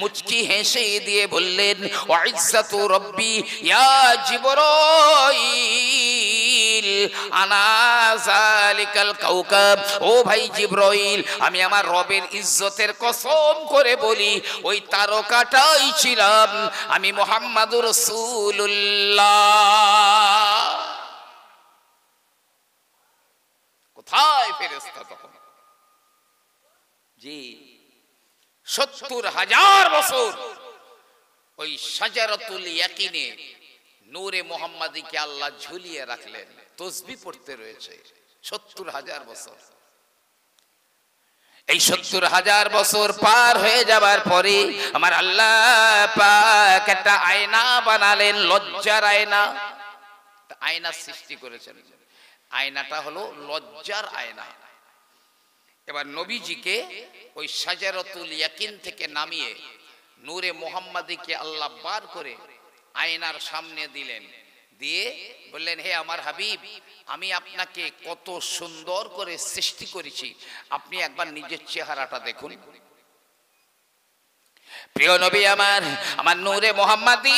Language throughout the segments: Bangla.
মুচকি হেসে দিয়ে বললেন ওয়াইসাতু রব্বি ইয়া ও ভাই জিবরাইল আমি আমার রবের ইজ্জতের কসম করে বলি ওই তারকাটাই ছিলাম আমি মুহাম্মাদুর রাসূলুল্লাহ কোথায় ফেরেশতা তখন জি সত্তর হাজার বছর ওই সাজারতুল ইয়াকিনে নূরে মোহাম্মদীকে আল্লাহ ঝুলিয়ে রাখলেন তসবি পড়তে রয়েছে সত্তর হাজার বছর এই সত্তর হাজার বছর পার হয়ে যাবার পরে আমার আল্লাহ পাক একটা আয়না বানালেন লজ্জার আয়না আয়না সৃষ্টি করেছেন আয়নাটা হলো লজ্জার আয়না এবার নবীজিকে ওই সাজারতুল ইয়াকিন থেকে নামিয়ে নূরে মোহাম্মদীকে আল্লাহ বার করে আয়নার সামনে দিলেন দিয়ে বললেন হে আমার হাবিব আমি আপনাকে কত সুন্দর করে সৃষ্টি করেছি আপনি একবার নিজের চেহারাটা দেখুন প্রিয় নবী আমার আমার নূরে মোহাম্মদি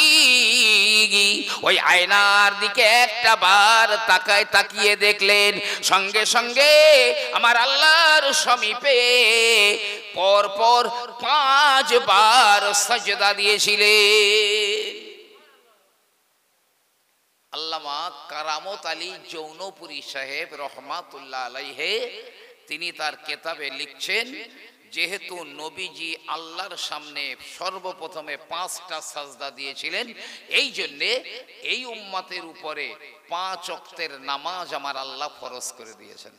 ওই আয়নার দিকে একটা বার তাকায় তাকিয়ে দেখলেন সঙ্গে সঙ্গে আমার আল্লাহর সমীপে পর পর পাঁচ বার সজদা দিয়েছিলে আল্লামা কারামত আলী যৌনপুরী সাহেব রহমাতুল্লাহ আলাইহে তিনি তার কেতাবে লিখছেন যেহেতু নবীজি আল্লাহর সামনে সর্বপ্রথমে পাঁচটা সাজদা দিয়েছিলেন এই জন্যে এই উম্মাতের উপরে পাঁচ অক্তের নামাজ আমার আল্লাহ ফরজ করে দিয়েছেন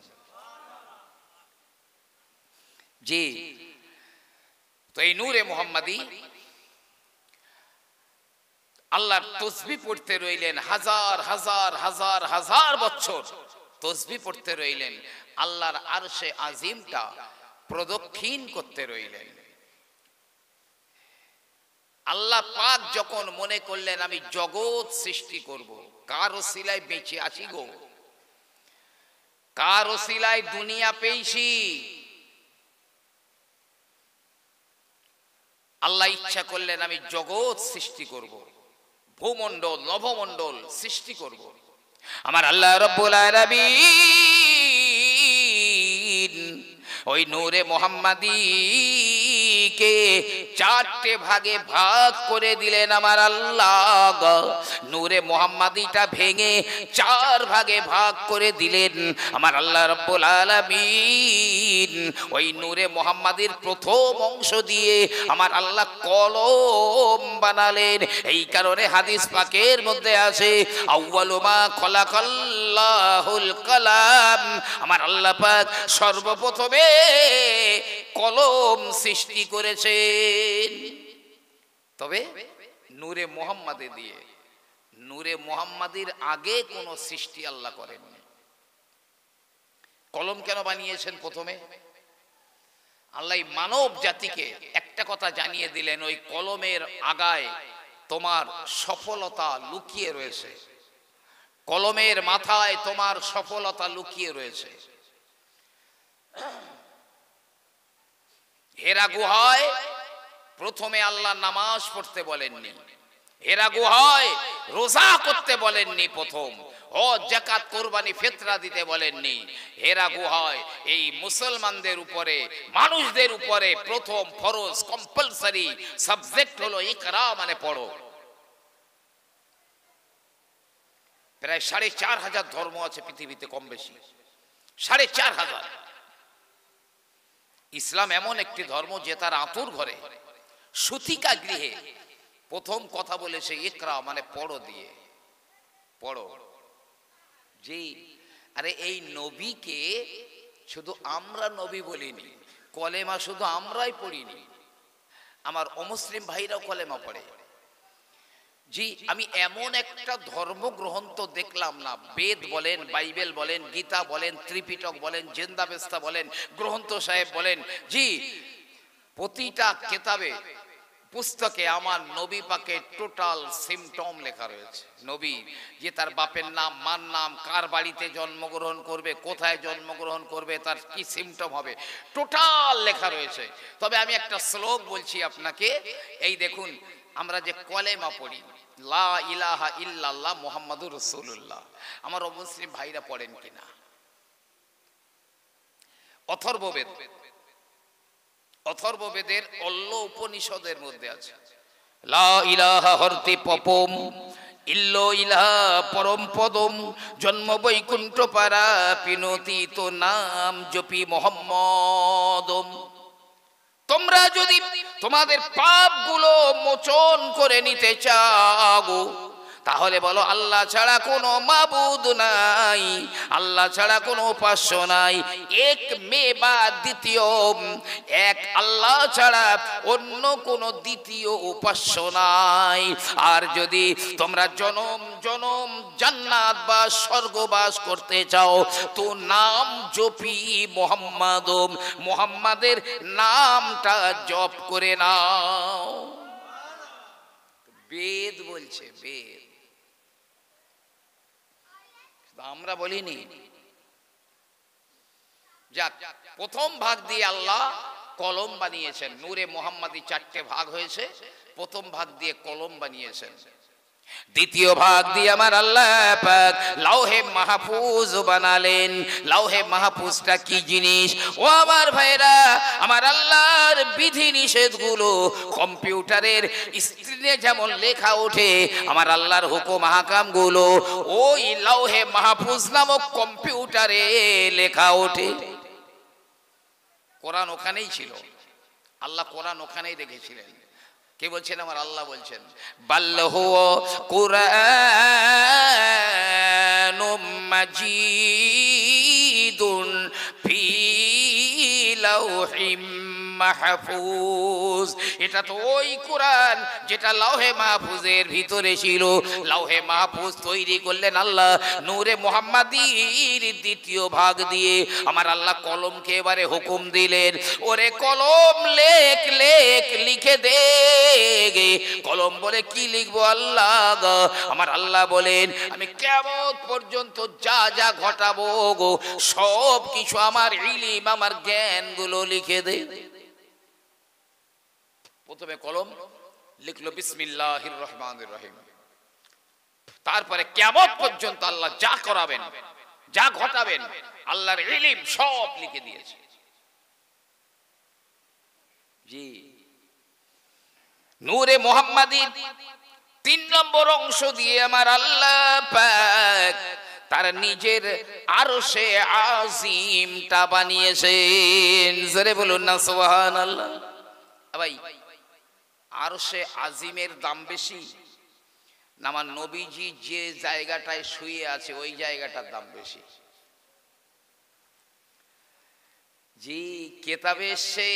জি তো এই নূরে মোহাম্মদি আল্লাহর তসবি পড়তে রইলেন হাজার হাজার হাজার হাজার বছর তসবি পড়তে রইলেন আল্লাহর আরশে আজিমটা প্রদক্ষিণ করতে রইলেন আল্লাহ পাক যখন মনে করলেন আমি জগৎ সৃষ্টি করব। কার ওসিলায় বেঁচে আছি গো কার ওসিলায় দুনিয়া পেয়েছি আল্লাহ ইচ্ছা করলেন আমি জগৎ সৃষ্টি করব। ভূমণ্ডল নভমণ্ডল সৃষ্টি করব। আমার আল্লাহ রব্বুল আলামিন ওই নূরে মোহাম্মদী পৃথিবীকে চারটে ভাগে ভাগ করে দিলেন আমার আল্লাহ নূরে মোহাম্মদীটা ভেঙে চার ভাগে ভাগ করে দিলেন আমার আল্লাহ রব্বুল আলমিন ওই নূরে মোহাম্মদীর প্রথম অংশ দিয়ে আমার আল্লাহ কলম বানালেন এই কারণে হাদিস পাকের মধ্যে আছে আউ্বালুমা খলাকাল্লাহুল কালাম আমার আল্লাহ পাক সর্বপ্রথমে কলম সৃষ্টি করে করেছেন তবে নূরে মোহাম্মদে দিয়ে নূরে মোহাম্মদের আগে কোন সৃষ্টি আল্লাহ করেননি কলম কেন বানিয়েছেন প্রথমে আল্লাহ মানব জাতিকে একটা কথা জানিয়ে দিলেন ওই কলমের আগায় তোমার সফলতা লুকিয়ে রয়েছে কলমের মাথায় তোমার সফলতা লুকিয়ে রয়েছে হেরা গুহায় প্রথমে আল্লাহ নামাজ পড়তে বলেননি হেরা গুহায় রোজা করতে বলেননি প্রথম ও জাকাত কোরবানি ফেতরা দিতে বলেননি হেরা গুহায় এই মুসলমানদের উপরে মানুষদের উপরে প্রথম ফরজ কম্পালসারি সাবজেক্ট হলো ইকরা মানে পড়ো প্রায় সাড়ে চার হাজার ধর্ম আছে পৃথিবীতে কম বেশি সাড়ে চার হাজার ইসলাম এমন একটি ধর্ম যে তার আঁতুর ঘরে সুতিকা গৃহে প্রথম কথা বলে সে ইকরা মানে পড়ো দিয়ে পড়ো যে আরে এই নবীকে শুধু আমরা নবী বলিনি কলেমা শুধু আমরাই পড়িনি আমার অমুসলিম ভাইরাও কলেমা পড়ে জি আমি এমন একটা ধর্ম গ্রহণ দেখলাম না বেদ বলেন বাইবেল বলেন গীতা বলেন ত্রিপিটক বলেন জেন্দাবেস্তা বলেন গ্রন্থ সাহেব বলেন জি প্রতিটা কেতাবে পুস্তকে আমার নবী পাকে টোটাল সিমটম লেখা রয়েছে নবী যে তার বাপের নাম মার নাম কার বাড়িতে জন্মগ্রহণ করবে কোথায় জন্মগ্রহণ করবে তার কি সিমটম হবে টোটাল লেখা রয়েছে তবে আমি একটা শ্লোক বলছি আপনাকে এই দেখুন আমরা যে কলেমা পড়ি লা ইলাহা ইল্লাল্লাহ মোহাম্মদুর রসুল্লাহ আমার অবশ্যই ভাইরা পড়েন কিনা অথর্ববেদ অথর্ববেদের অল্ল উপনিষদের মধ্যে আছে লা ইলাহা হরতি পপম ইল্লো ইলাহা পরম পদম জন্ম বৈকুণ্ঠ পারা পিনতি তো নাম জপি মোহাম্মদম তোমরা যদি তোমাদের পাপগুলো মোচন করে নিতে চাও তাহলে বলো আল্লাহ ছাড়া কোনো মাবুদ নাই আল্লাহ ছাড়া কোনো উপাস্য নাই এক মে বা দ্বিতীয় এক আল্লাহ ছাড়া অন্য কোনো দ্বিতীয় উপাস্য নাই আর যদি তোমরা জনম জনম জান্নাত বা স্বর্গবাস করতে চাও তো নাম জপি মোহাম্মদ মোহাম্মদের নামটা জপ করে নাও বেদ বলছে বেদ আমরা বলিনি যাক প্রথম ভাগ দিয়ে আল্লাহ কলম বানিয়েছেন নূরে মোহাম্মদী চারটে ভাগ হয়েছে প্রথম ভাগ দিয়ে কলম বানিয়েছেন দ্বিতীয় ভাগ দিয়ে আমার আল্লাহ পাক লাউহে মাহফুজ বানালেন লাউহে মাহফুজটা কি জিনিস ও আমার ভাইরা আমার আল্লাহর বিধি নিষেধগুলো কম্পিউটারের স্ক্রিনে যেমন লেখা ওঠে আমার আল্লাহর হুকুম হাকামগুলো ওই লাউহে মাহফুজ নামক কম্পিউটারে লেখা ওঠে কোরআন ওখানেই ছিল আল্লাহ কোরআন ওখানেই রেখেছিলেন কে বলছেন আমার আল্লাহ বলছেন বাল্লাহ কোরআন মাজিদুন ফি লাউহিম মাহফুজ এটা তো ওই কোরআন যেটা লাউহে মাহফুজের ভিতরে ছিল লাউহে মাহফুজ তৈরি করলেন আল্লাহ নূরে মুহাম্মাদির দ্বিতীয় ভাগ দিয়ে আমার আল্লাহ কলমকে এবারে হুকুম দিলেন ওরে কলম লেখ লেখ লিখে দে কলম বলে কি লিখবো আল্লাহ আমার আল্লাহ বলেন আমি কেমন পর্যন্ত যা যা ঘটাবো গো সব কিছু আমার ইলিম আমার জ্ঞানগুলো লিখে দে প্রথমে কলম লিখলো বিসমিল্লাহির রহমানির রহিম তারপরে কেমন পর্যন্ত আল্লাহ যা করাবেন যা ঘটাবেন আল্লাহর ইলিম সব লিখে দিয়েছে জি নূরে তিন নম্বর অংশ দিয়ে আমার আল্লাহ পাক তার নিজের আরো সে আজিমটা বানিয়েছেন জোরে বলুন না সোহান আল্লাহ ভাই আরো সে আজিমের দাম বেশি আমার নবীজি যে জায়গাটায় শুয়ে আছে ওই জায়গাটার দাম বেশি জি কেতাবে সে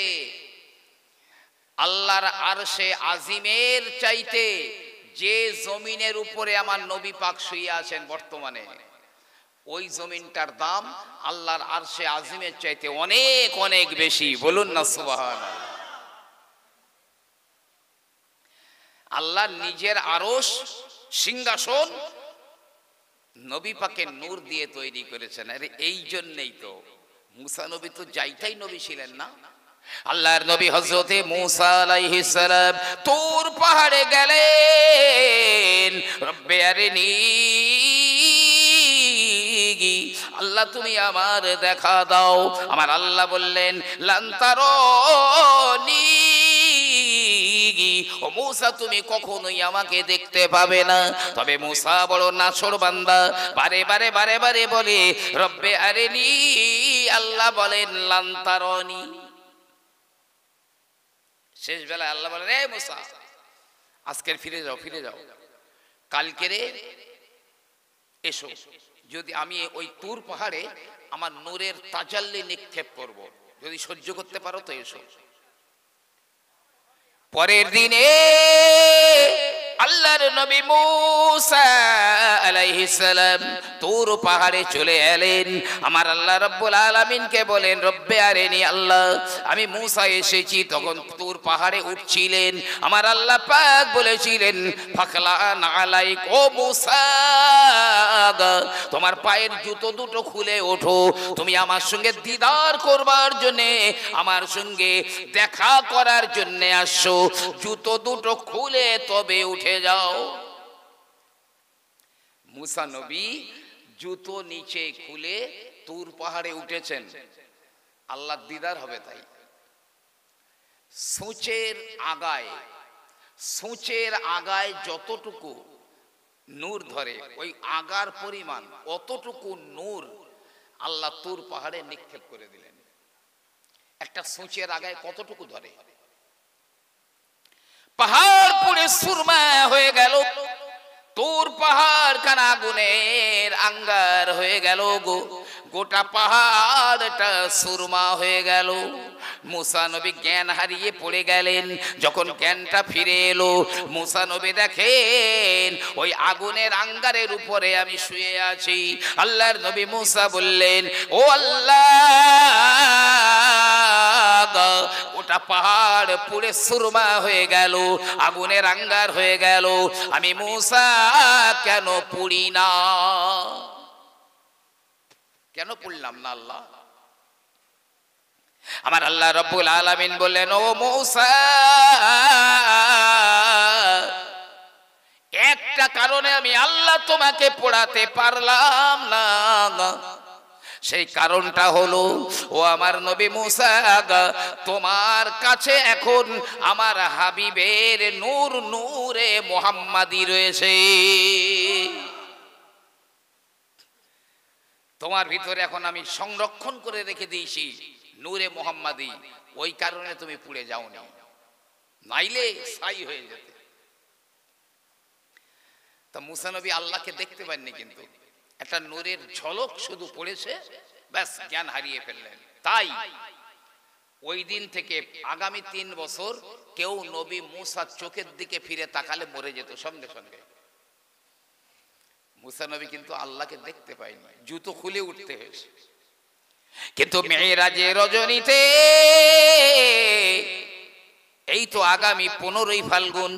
আল্লাহর আর সে আজিমের চাইতে যে জমিনের উপরে আমার নবী পাক শুয়ে আছেন বর্তমানে ওই জমিনটার দাম আল্লাহর আর সে আজিমের চাইতে অনেক অনেক বেশি বলুন না সুবাহ আল্লাহ নিজের আরস সিংহাসন নবী পাকে নূর দিয়ে তৈরি করেছেন আরে এই জন্যেই তো মুসা নবী তো যাইতাই নবী ছিলেন না আল্লাহর নবী হজরতে মুসা আলাইহিস সালাম তোর পাহাড়ে গেলেন রব্বে আরিনি আল্লাহ তুমি আমার দেখা দাও আমার আল্লাহ বললেন লান্তারনি মুসা তুমি কখনোই আমাকে দেখতে পাবে না তবে মুসা বড় নাসর বান্দা বারে বারে বারে বারে বলে রব্বে আরে নি আল্লাহ বলেন লান্তারনি শেষ বেলায় আল্লাহ বলে রে মুসা আজকের ফিরে যাও ফিরে যাও কালকে রে এসো যদি আমি ওই তুর পাহাড়ে আমার নূরের তাজাল্লি নিক্ষেপ করব। যদি সহ্য করতে পারো তো এসো पर दिने আল্লাহর নবী মুসা আলাইহিস সালাম তুর পাহাড়ে চলে এলেন আমার আল্লাহ রব্বুল আলামিনকে বলেন রব্বে আরেনি আল্লাহ আমি মুসা এসেছি তখন তুর পাহাড়ে উঠছিলেন আমার আল্লাহ পাক বলেছিলেন ফাকলা নালাই ও মুসা তোমার পায়ের জুতো দুটো খুলে ওঠো তুমি আমার সঙ্গে দিদার করবার জন্যে আমার সঙ্গে দেখা করার জন্য আসো জুতো দুটো খুলে তবে উঠে উঠে যাও মুসা নবী জুতো নিচে খুলে তুর পাহাড়ে উঠেছেন আল্লাহ দিদার হবে তাই সূচের আগায় সূচের আগায় যতটুকু নূর ধরে ওই আগার পরিমাণ অতটুকু নূর আল্লাহ তুর পাহাড়ে নিক্ষেপ করে দিলেন একটা সূচের আগায় কতটুকু ধরে পাহাড় পুরে সুরমা হয়ে গেল তোর পাহাড় কানা আগুনের আঙ্গার হয়ে গেল গো গোটা পাহাড়টা সুরমা হয়ে গেল মুসানবী জ্ঞান হারিয়ে পড়ে গেলেন যখন জ্ঞানটা ফিরে এলো মুসানবী দেখেন ওই আগুনের আঙ্গারের উপরে আমি শুয়ে আছি আল্লাহর নবী মুসা বললেন ও আল্লাহ ওটা পাহাড় পুড়ে সুরমা হয়ে গেল আগুনের আঙ্গার হয়ে গেল আমি মুসা কেন পুড়ি না কেন পড়লাম না আল্লাহ আমার আল্লাহ রব্বুল আলামিন বললেন ও মৌসা একটা কারণে আমি আল্লাহ তোমাকে পড়াতে পারলাম না সেই কারণটা হলো ও আমার নবী মুসা তোমার কাছে এখন আমার হাবিবের নূর নূরে মোহাম্মাদি রয়েছে তোমার ভিতরে এখন আমি সংরক্ষণ করে রেখে দিয়েছি নূরে মোহাম্মদি ওই কারণে তুমি পুড়ে যাও না নাইলে সাই হয়ে যেতে তা মুসানবী আল্লাহকে দেখতে পাননি কিন্তু একটা নূরের ঝলক শুধু পড়েছে ব্যাস জ্ঞান হারিয়ে ফেললেন তাই ওই দিন থেকে আগামী তিন বছর কেউ নবী মুসার চোখের দিকে ফিরে তাকালে মরে যেত সঙ্গে সঙ্গে মুসানবী কিন্তু আল্লাহকে দেখতে পায়নি জুতো খুলে উঠতে হয়েছে কিন্তু মেয়েরাজে রজনীতে এই তো আগামী পনেরোই ফাল্গুন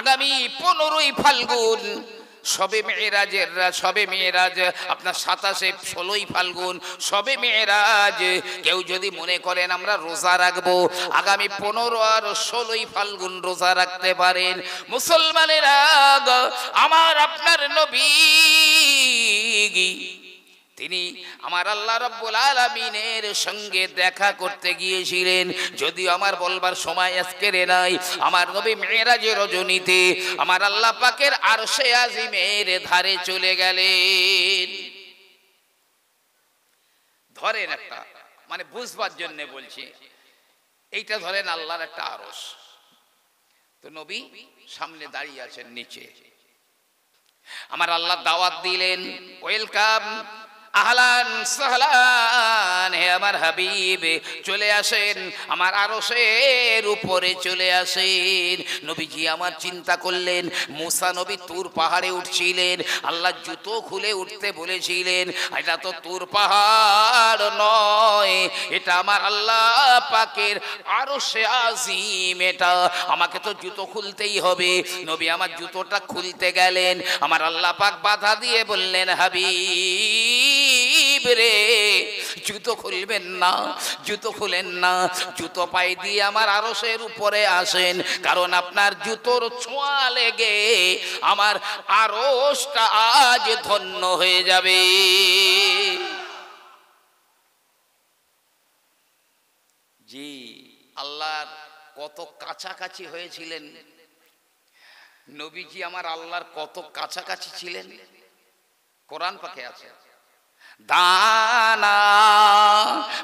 আগামী পনেরোই ফাল্গুন সবে মেয়েরাজের সবে মেয়েরাজ আপনার সাতাশে ষোলোই ফাল্গুন সবে মেয়েরাজ কেউ যদি মনে করেন আমরা রোজা রাখবো আগামী পনেরো আর ষোলোই ফাল্গুন রোজা রাখতে পারেন মুসলমানেরা আমার আপনার নবী তিনি আমার আল্লাহ রব্বুল আলমিনের সঙ্গে দেখা করতে গিয়েছিলেন যদিও আমার বলবার সময় আজকে নাই আমার নবী মেয়েরাজের রজনীতে আমার আল্লাহ পাকের আর সে আজিমের ধারে চলে গেলেন ধরেন একটা মানে বুঝবার জন্য বলছি এইটা ধরেন আল্লাহর একটা আরস তো নবী সামনে দাঁড়িয়ে আছেন নিচে আমার আল্লাহ দাওয়াত দিলেন ওয়েলকাম আহলান সাহলান হে আমার হাবিব চলে আসেন আমার আরসের উপরে চলে আসেন নবীজি আমার চিন্তা করলেন মুসা নবী তুর পাহাড়ে উঠছিলেন আল্লাহ জুতো খুলে উঠতে বলেছিলেন এটা তো তুর পাহাড় নয় এটা আমার আল্লাহ পাকের সে আজিম এটা আমাকে তো জুতো খুলতেই হবে নবী আমার জুতোটা খুলতে গেলেন আমার আল্লাহ পাক বাধা দিয়ে বললেন হাবিব গরিব জুতো খুলবেন না জুতো খুলেন না জুতো পাই দিয়ে আমার আরসের উপরে আসেন কারণ আপনার জুতোর ছোঁয়া লেগে আমার আরসটা আজ ধন্য হয়ে যাবে জি আল্লাহর কত কাছাকাছি হয়েছিলেন নবীজি আমার আল্লাহর কত কাছাকাছি ছিলেন কোরআন পাখে আছে دانا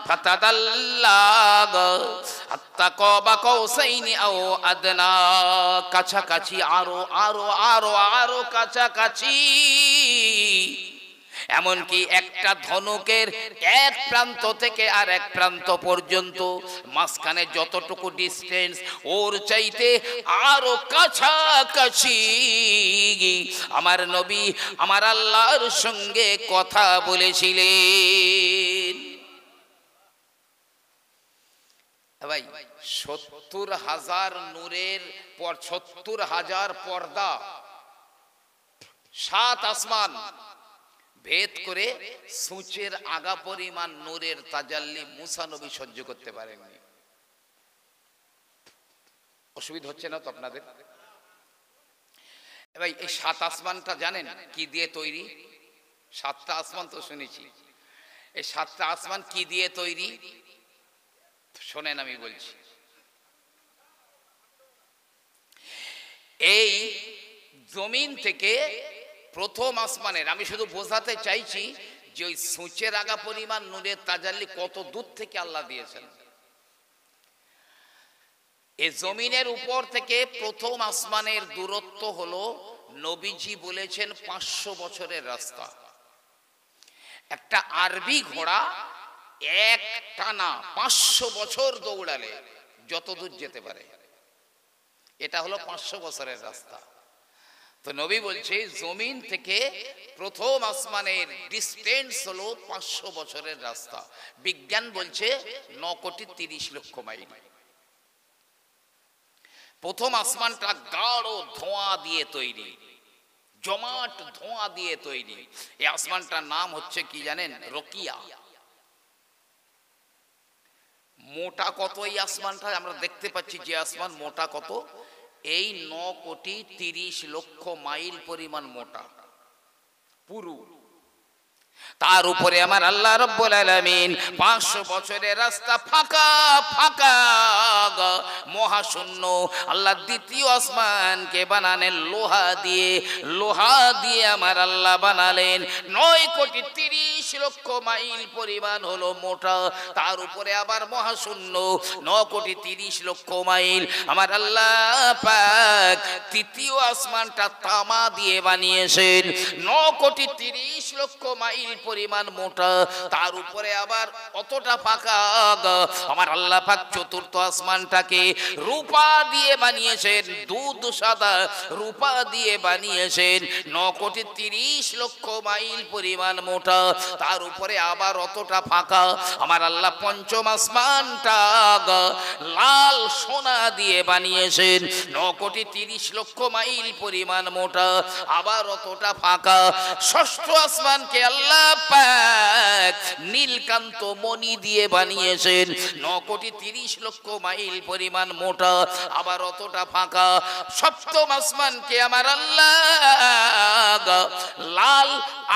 فتدلى حتى قاب قوسين او ادنى কাছাকাছি আরো আরো আরো আরো কাছাকাছি এমনকি একটা ধনুকের এক প্রান্ত থেকে আর এক প্রান্ত পর্যন্ত মাঝখানে যতটুকু ডিস্টেন্স ওর চাইতে আরো কাছাকাছি আমার নবী আমার আল্লাহর সঙ্গে কথা বলেছিলেন ভাই সত্তর হাজার নূরের পর সত্তর হাজার পর্দা সাত আসমান ভেদ করে সূচের আগা পরিমাণ নূরের তাজাল্লি মুসানবী সহ্য করতে পারেননি অসুবিধা হচ্ছে না তো আপনাদের এবার এই সাত আসমানটা জানেন কি দিয়ে তৈরি সাতটা আসমান তো শুনেছি এই সাতটা আসমান কি দিয়ে তৈরি শোনেন আমি বলছি এই জমিন থেকে প্রথম আসমানের আমি শুধু বোঝাতে চাইছি যে ওই সুঁচের আগা পরিমাণ নুরের তাজাল্লি কত দূর থেকে আল্লাহ দিয়েছেন এ জমিনের উপর থেকে প্রথম আসমানের দূরত্ব হলো নবীজি বলেছেন পাঁচশো বছরের রাস্তা একটা আরবি ঘোড়া এক টানা পাঁচশো বছর দৌড়ালে যতদূর যেতে পারে এটা হলো পাঁচশো বছরের রাস্তা তো নবী বলছে জমিন থেকে প্রথম আসমানের ডিস্টেন্স হলো পাঁচশো বছরের রাস্তা বিজ্ঞান বলছে ন কোটি তিরিশ লক্ষ মাইল প্রথম আসমানটা গাঢ় ধোঁয়া দিয়ে তৈরি জমাট ধোঁয়া দিয়ে তৈরি এই আসমানটার নাম হচ্ছে কি জানেন রকিয়া মোটা কত এই আসমানটা আমরা দেখতে পাচ্ছি যে আসমান মোটা কত এই ন কোটি তিরিশ লক্ষ মাইল পরিমাণ মোটা পুরু তার উপরে আমার আল্লাহ রব্বুল আলামিন পাঁচশো বছরের রাস্তা ফাঁকা ফাঁকা মহাশূন্য আল্লাহ দ্বিতীয় আসমানকে বানালেন লোহা দিয়ে লোহা দিয়ে আমার আল্লাহ বানালেন নয় কোটি তিরিশ লক্ষ মাইল পরিমাণ হলো মোটা তার উপরে আবার মহাশূন্য ন কোটি তিরিশ লক্ষ মাইল আমার আল্লাহ পাক তৃতীয় আসমানটা তামা দিয়ে বানিয়েছেন ন কোটি তিরিশ লক্ষ মাইল পরিমাণ মোটা তার উপরে আবার কতটা পাকা আমার আল্লাহ পাক চতুর্থ আসমানটাকে রূপা দিয়ে বানিয়েছেন দুধ সাদা রূপা দিয়ে বানিয়েছেন ন কোটি তিরিশ লক্ষ মাইল পরিমাণ মোটা তার উপরে আবার অতটা ফাঁকা আমার আল্লাহ পঞ্চম আসমানটা লাল সোনা দিয়ে বানিয়েছেন ন কোটি তিরিশ লক্ষ মাইল পরিমাণ মোটা আবার অতটা ফাঁকা ষষ্ঠ আসমানকে আল্লাহ নীলকান্ত মণি দিয়ে বানিয়েছেন ন কোটি তিরিশ লক্ষ মাইল পরিমাণ মোটা আবার অতটা ফাঁকা সপ্তম আসমানকে আমার আল্লাহ লাল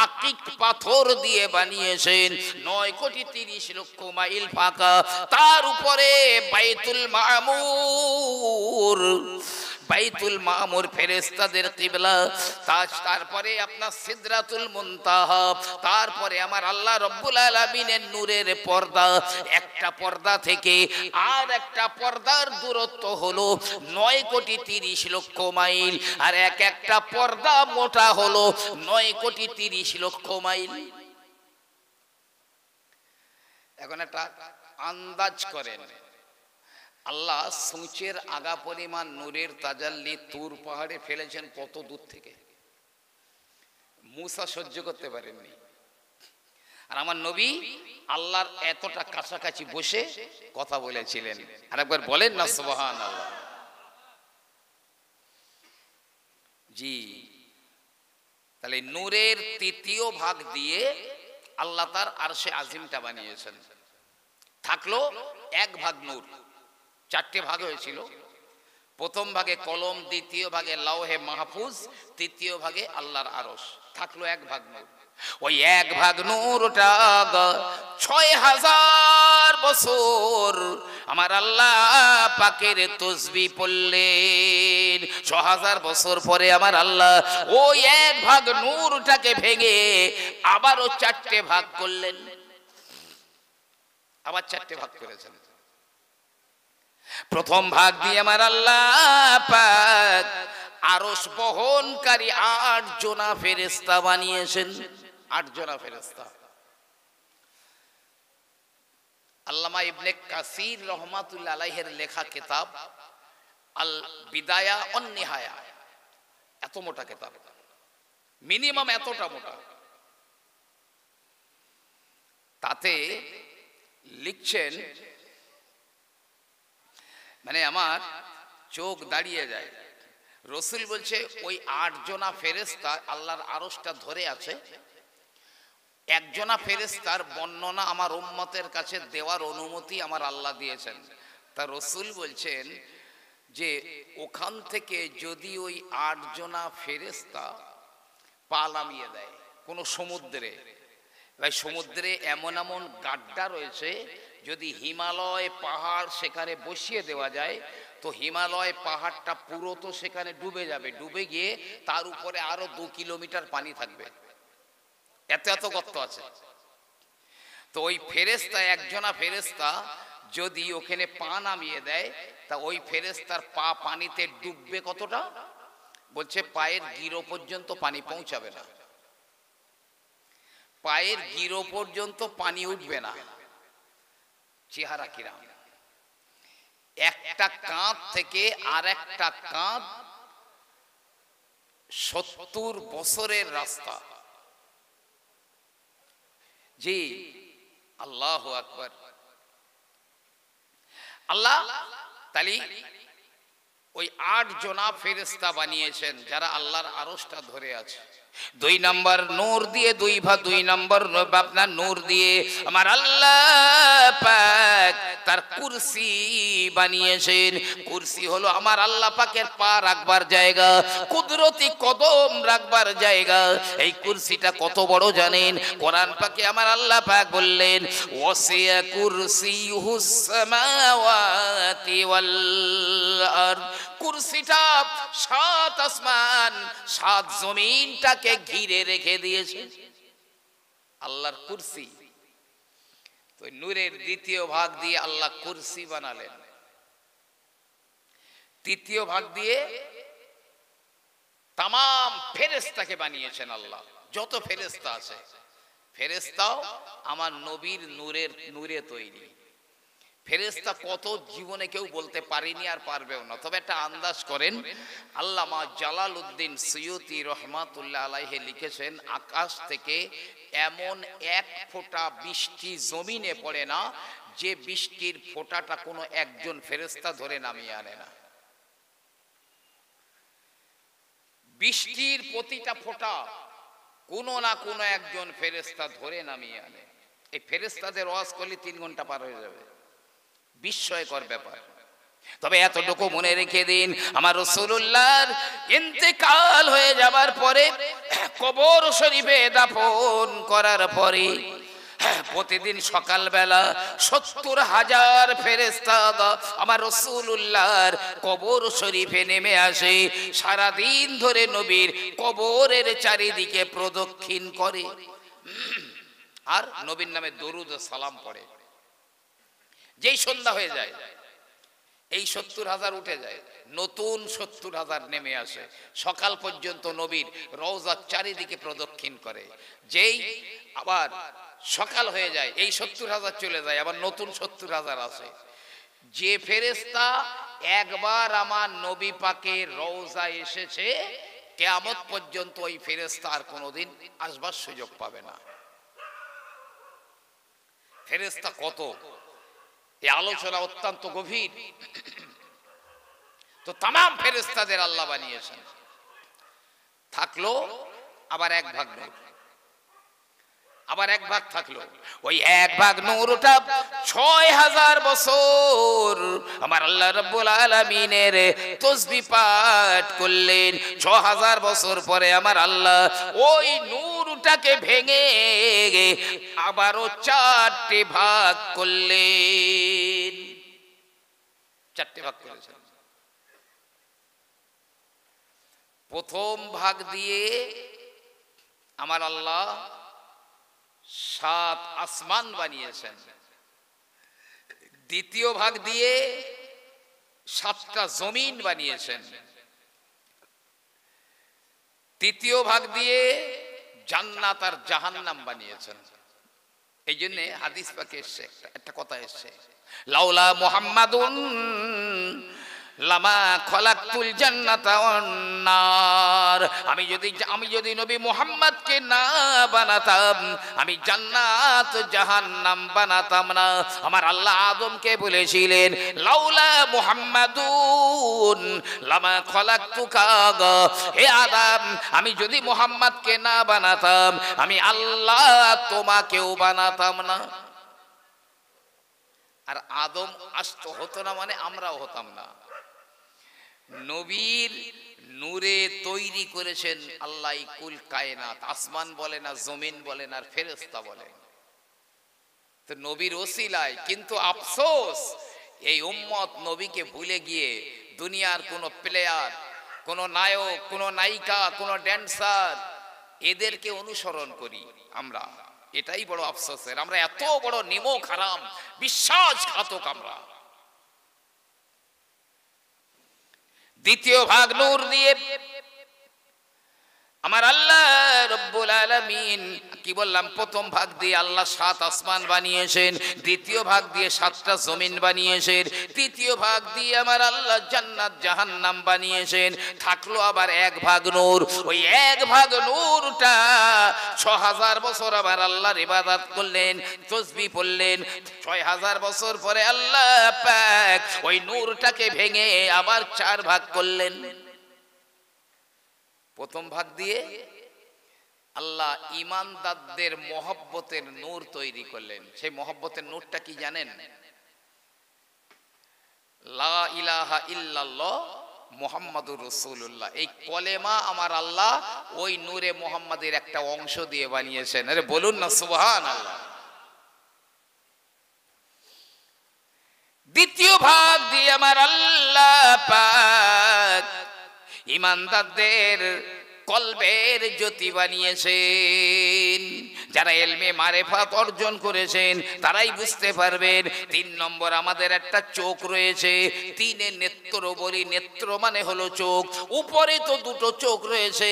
আকিক পাথর দিয়ে বানিয়েছেন নয় কোটি তিরিশ লক্ষ মাইল ফাঁকা তার উপরে বাইতুল মামুর বাইতুল মামুর ফেরেস্তাদের কিবলা তাজ তারপরে আপনার সিদরাতুল মুনতাহা তারপরে আমার আল্লাহ রব্বুল আলামিনের নূরের পর্দা একটা পর্দা থেকে আর একটা পর্দার দূরত্ব হলো নয় কোটি তিরিশ লক্ষ মাইল আর এক একটা পর্দা মোটা হলো নয় কোটি তিরিশ লক্ষ মাইল এখন একটা আন্দাজ করেন আল্লাহ সূচের আগা পরিমাণ নূরের তাজাল্লি তুর পাহাড়ে ফেলেছেন কত দূর থেকে মুসা সহ্য করতে পারেননি আর আমার নবী আল্লাহর এতটা কাছাকাছি বসে কথা বলেছিলেন আর একবার বলেন না সোহান আল্লাহ জি তাহলে নূরের তৃতীয় ভাগ দিয়ে আল্লাহ তার আর সে আজিমটা বানিয়েছেন থাকলো এক ভাগ নূর চারটে ভাগ হয়েছিল প্রথম ভাগে কলম দ্বিতীয় ভাগে লাওহে মাহফুজ তৃতীয় ভাগে আল্লাহর আরস থাকলো এক ভাগ নূর ওই এক ভাগ নূরটা ছয় হাজার বছর আমার আল্লাহ পাকের তসবি পড়লেন ছ হাজার বছর পরে আমার আল্লাহ ওই এক ভাগ নূরটাকে ভেঙে আবারও চারটে ভাগ করলেন আবার চারটে ভাগ করেছেন প্রথম ভাগ দিয়ে আমার আল্লাহ পাক আরস বহনকারী আট জোনা ফেরেস্তা বানিয়েছেন আট জোনা ফেরেস্তা আল্লামা ইবনে কাসির রহমাতুল্লা আলাইহের লেখা কিতাব আল বিদায়া অন্নিহায়া এত মোটা কিতাব মিনিমাম এতটা মোটা তাতে লিখছেন মানে আমার চোখ দাঁড়িয়ে যায় রসুল বলছে ওই আটজনা ফেরেস্তা আল্লাহর আরসটা ধরে আছে একজনা ফেরেস্তার বর্ণনা আমার উম্মতের কাছে দেওয়ার অনুমতি আমার আল্লাহ দিয়েছেন তা রসুল বলছেন যে ওখান থেকে যদি ওই আটজনা ফেরেস্তা পা নামিয়ে দেয় কোনো সমুদ্রে ভাই সমুদ্রে এমন এমন গাড্ডা রয়েছে যদি হিমালয় পাহাড় সেখানে বসিয়ে দেওয়া যায় তো হিমালয় পাহাড়টা পুরো তো সেখানে ডুবে যাবে ডুবে গিয়ে তার উপরে আরো দু কিলোমিটার পানি থাকবে এত এত গর্ত আছে তো ওই ফেরেস্তা একজনা ফেরেস্তা যদি ওখানে পা নামিয়ে দেয় তা ওই ফেরেস্তার পা পানিতে ডুববে কতটা বলছে পায়ের গিরো পর্যন্ত পানি পৌঁছাবে না পায়ের গিরো পর্যন্ত পানি উঠবে না চেহারা কিরাম একটা কাঁধ থেকে আর একটা কাঁধ সত্তর বছরের রাস্তা জি আল্লাহ আকবর আল্লাহ তালি ওই আট জনা ফেরিস্তা বানিয়েছেন যারা আল্লাহর আরসটা ধরে আছে দুই নম্বর নূর দিয়ে দুই ভা দুই নম্বর আপনার নূর দিয়ে আমার আল্লাহ পাক তার কুরসি বানিয়েছেন কুরসি হলো আমার আল্লাহ পাকের পা রাখবার জায়গা কুদরতি কদম রাখবার জায়গা এই কুরসিটা কত বড় জানেন কোরআন পাকে আমার আল্লাহ পাক বললেন ওসিয়া কুরসি হুসমাওয়াতি ওয়াল আরদ কুরসিটা সাত আসমান সাত জমিনটা দুনিয়াকে ঘিরে রেখে দিয়েছে আল্লাহর কুরসি তো নূরের দ্বিতীয় ভাগ দিয়ে আল্লাহ কুরসি বানালেন তৃতীয় ভাগ দিয়ে তাম ফেরেস্তাকে বানিয়েছেন আল্লাহ যত ফেরেস্তা আছে ফেরেস্তাও আমার নবীর নূরের নূরে তৈরি ফেরেস্তা কত জীবনে কেউ বলতে পারিনি আর পারবেও না তবে একটা আন্দাজ করেন আল্লামা জালাল উদ্দিন সৈয়দি রহমাতুল্লাহ আলাইহে লিখেছেন আকাশ থেকে এমন এক ফোঁটা বৃষ্টি জমিনে পড়ে না যে বৃষ্টির ফোঁটাটা কোনো একজন ফেরেস্তা ধরে নামিয়ে আনে না বৃষ্টির প্রতিটা ফোঁটা কোনো না কোনো একজন ফেরেস্তা ধরে নামিয়ে আনে এই ফেরেস্তাদের ওয়াজ করলে তিন ঘন্টা পার হয়ে যাবে বিস্ময়কর ব্যাপার তবে এতটুকু মনে রেখে দিন আমার রসুল্লাহর ইন্তেকাল হয়ে যাবার পরে কবর শরীফে দাফন করার পরে প্রতিদিন সকালবেলা সত্তর হাজার ফেরেস্তা আমার রসুল উল্লাহর কবর শরীফে নেমে আসে সারাদিন ধরে নবীর কবরের চারিদিকে প্রদক্ষিণ করে আর নবীর নামে দরুদ সালাম পড়ে যেই সন্ধ্যা হয়ে যায় এই সত্তর হাজার উঠে যায় নতুন সত্তর হাজার নেমে আসে সকাল পর্যন্ত নবীর রওজার চারিদিকে প্রদক্ষিণ করে যেই আবার সকাল হয়ে যায় এই সত্তর হাজার চলে যায় আবার নতুন সত্তর হাজার আসে যে ফেরেস্তা একবার আমার নবী পাকে রওজা এসেছে কেয়ামত পর্যন্ত ওই ফেরেস্তা আর কোনোদিন আসবার সুযোগ পাবে না ফেরেস্তা কত এই আলোচনা অত্যন্ত গভীর তো তাম ফেরেস্তাদের আল্লাহ বানিয়েছেন থাকলো আবার এক ভাগ আবার এক ভাগ থাকলো ওই এক ভাগ নূরটা ছয় হাজার বছর আমার আল্লাহ রব্বুল আলমিনের তসবি পাঠ করলেন ছ হাজার বছর পরে আমার আল্লাহ ওই নূর বুকটাকে ভেঙে আবারও চারটে ভাগ করলেন চারটে ভাগ করেছেন প্রথম ভাগ দিয়ে আমার আল্লাহ সাত আসমান বানিয়েছেন দ্বিতীয় ভাগ দিয়ে সাতটা জমিন বানিয়েছেন তৃতীয় ভাগ দিয়ে জান্নাত আর জাহান্নাম বানিয়েছেন এই জন্যে হাদিস পাকে এসছে একটা কথা এসছে লাউলা মোহাম্মদ লামা খলাকুল জান্নাতা অন্নার আমি যদি আমি যদি নবী মোহাম্মদকে না বানাতাম আমি জান্নাত জাহান্নাম বানাতাম না আমার আল্লাহ আদমকে বলেছিলেন লাউলা মুহাম্মাদুন লামা কাগ হে আদম আমি যদি মুহাম্মদকে না বানাতাম আমি আল্লাহ তোমাকেও বানাতাম না আর আদম আস্ত হতো না মানে আমরাও হতাম না নবীর নূরে তৈরি করেছেন আল্লাহ কুল কায়নাত আসমান বলে না জমিন বলে না ফেরস্তা বলে তো নবীর ওসিলায় কিন্তু আফসোস এই উম্মত নবীকে ভুলে গিয়ে দুনিয়ার কোনো প্লেয়ার কোনো নায়ক কোনো নায়িকা কোনো ড্যান্সার এদেরকে অনুসরণ করি আমরা এটাই বড় আফসোসের আমরা এত বড় নিমো খারাম বিশ্বাসঘাতক আমরা দ্বিতীয় ভাগ নূর দিয়ে আমার আল্লাহ রব্বুল আলমিন কি বললাম প্রথম ভাগ দিয়ে আল্লাহ সাত আসমান বানিয়েছেন দ্বিতীয় ভাগ দিয়ে সাতটা জমিন বানিয়েছেন তৃতীয় ভাগ দিয়ে আমার আল্লাহ জান্নাত জাহান্নাম বানিয়েছেন থাকলো আবার এক ভাগ নূর ওই এক ভাগ নূরটা ছ হাজার বছর আবার আল্লাহর ইবাদাত করলেন তসবি পড়লেন ছয় হাজার বছর পরে আল্লাহ প্যাক ওই নূরটাকে ভেঙে আবার চার ভাগ করলেন প্রথম ভাগ দিয়ে আল্লাহ ইমানদারদের মহব্বতের নূর তৈরি করলেন সেই মহব্বতের নূরটা কি জানেন আমার আল্লাহ ওই নূরে মোহাম্মদের একটা অংশ দিয়ে বানিয়েছেন বলুন না সুবহান আল্লাহ দ্বিতীয় ভাগ দিয়ে আমার আল্লাহ পা ইমানদারদের কল্পের জ্যোতি বানিয়েছেন যারা এলমে মারেফাত অর্জন করেছেন তারাই বুঝতে পারবেন তিন নম্বর আমাদের একটা চোখ রয়েছে তিনে নেত্র বলি নেত্র মানে হলো চোখ উপরে তো দুটো চোখ রয়েছে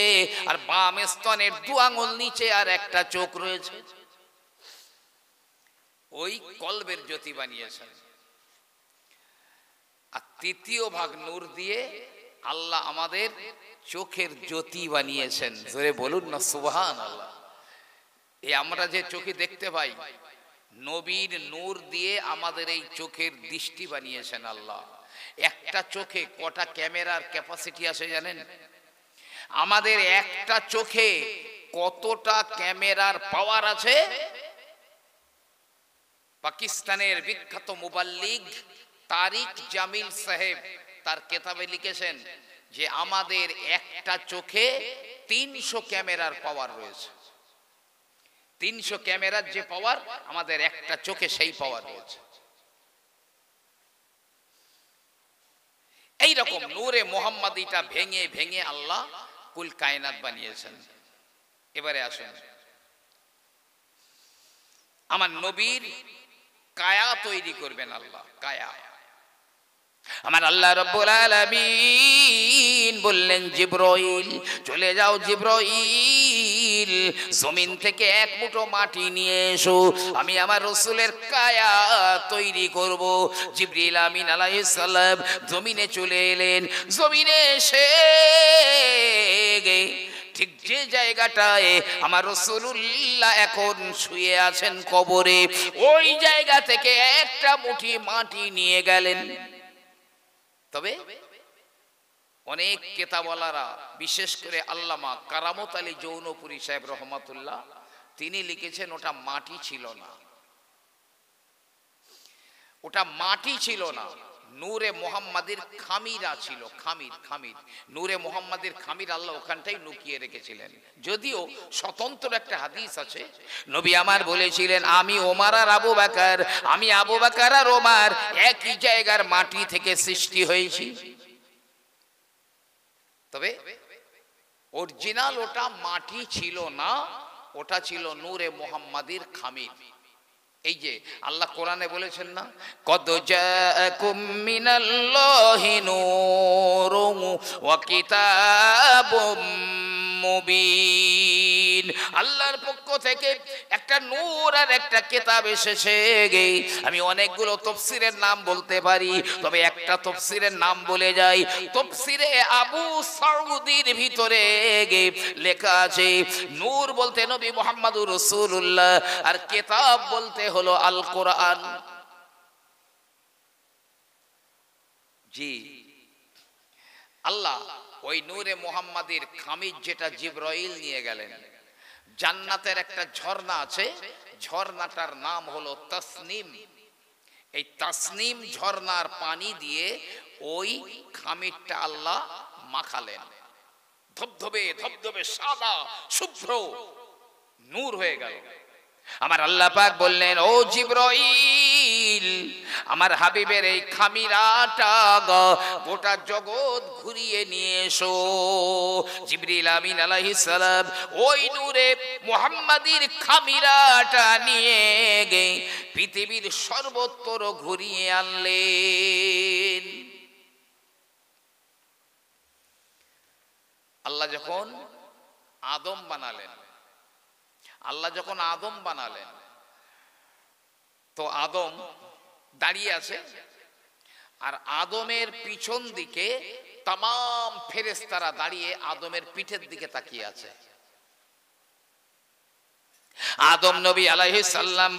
আর বাম স্তনের দু আঙুল নিচে আর একটা চোখ রয়েছে ওই কল্পের জ্যোতি বানিয়েছেন আর তৃতীয় ভাগ নূর দিয়ে আল্লাহ আমাদের চোখের জ্যোতি বানিয়েছেন জোরে বলুন না সুবহান আল্লাহ এই আমরা যে চোখে দেখতে পাই নবীর নূর দিয়ে আমাদের এই চোখের দৃষ্টি বানিয়েছেন আল্লাহ একটা চোখে কটা ক্যামেরার ক্যাপাসিটি আছে জানেন আমাদের একটা চোখে কতটা ক্যামেরার পাওয়ার আছে পাকিস্তানের বিখ্যাত মুবাল্লিগ তারিক জামিল সাহেব তার কেতাবে লিখেছেন যে আমাদের একটা চোখে তিনশো ক্যামেরার পাওয়ার রয়েছে তিনশো ক্যামেরার যে পাওয়ার আমাদের একটা চোখে সেই পাওয়ার রয়েছে এইরকম নূরে মোহাম্মদীটা ভেঙে ভেঙে আল্লাহ কুল কায়নাত বানিয়েছেন এবারে আসুন আমার নবীর কায়া তৈরি করবেন আল্লাহ কায়া আমার আল্লাহ রব্বুল আলামিন বললেন জিব্রাইল চলে যাও জিব্রাইল জমিন থেকে এক মুঠো মাটি নিয়ে এসো আমি আমার রসুলের কায়া তৈরি করব জিব্রিল আমিন আলাইহিস সালাম জমিনে চলে এলেন জমিনে এসে ঠিক যে জায়গাটায় আমার রসুল্লাহ এখন শুয়ে আছেন কবরে ওই জায়গা থেকে একটা মুঠি মাটি নিয়ে গেলেন তবে অনেক কেতাবালারা বিশেষ করে আল্লামা কারামত আলী যৌনপুরী সাহেব রহমাতুল্লাহ তিনি লিখেছেন ওটা মাটি ছিল না ওটা মাটি ছিল না নূরে মোহাম্মদের খামিরা ছিল খামির খামির নূরে মোহাম্মদের খামির আল্লাহ ওখানটাই লুকিয়ে রেখেছিলেন যদিও স্বতন্ত্র একটা হাদিস আছে নবী আমার বলেছিলেন আমি ওমার আর আবু বাকার আমি আবু বাকার আর ওমার একই জায়গার মাটি থেকে সৃষ্টি হয়েছি তবে অরিজিনাল ওটা মাটি ছিল না ওটা ছিল নূরে মোহাম্মদের খামির এই যে আল্লাহ কোরআনে বলেছেন না কত মিনাল্লাহিনুরু ওয়া কিতাবুম মুবিন দিন আল্লাহর পক্ষ থেকে একটা নূর আর একটা কেতাব এসেছে গেই আমি অনেকগুলো তফসিরের নাম বলতে পারি তবে একটা তফসিরের নাম বলে যাই তফসিরে আবু সৌদির ভিতরে গে লেখা আছে নূর বলতে নবী মোহাম্মদুর রসুল্লাহ আর কেতাব বলতে হলো আল কোরআন জি আল্লাহ ওই নূরে মোহাম্মদের খামিজ যেটা জিব্রাইল নিয়ে গেলেন জান্নাতের একটা ঝর্ণা আছে ঝর্ণাটার নাম হলো তসনিম এই তাসনিম ঝর্ণার পানি দিয়ে ওই খামিরটা আল্লাহ মাখালেন ধবধবে ধবধবে সাদা শুভ্র নূর হয়ে গেল আমার আল্লাহ পাক বললেন ও জিব্রাইল আমার হাবিবের এই খামিরাটা গোটা জগৎ ঘুরিয়ে নিয়ে এসো জিবরিল আমিন আলাইহিস সালাম ওই নূরে মুহাম্মাদির খামিরাটা নিয়ে গে পৃথিবীর সর্বত্র ঘুরিয়ে আনলেন আল্লাহ যখন আদম বানালেন আল্লাহ যখন আদম বানালেন তো আদম দাঁড়িয়ে আছে আর আদমের পিছন দিকে তাম ফেরেস্তারা দাঁড়িয়ে আদমের পিঠের দিকে তাকিয়ে আছে আদম নবী আলাই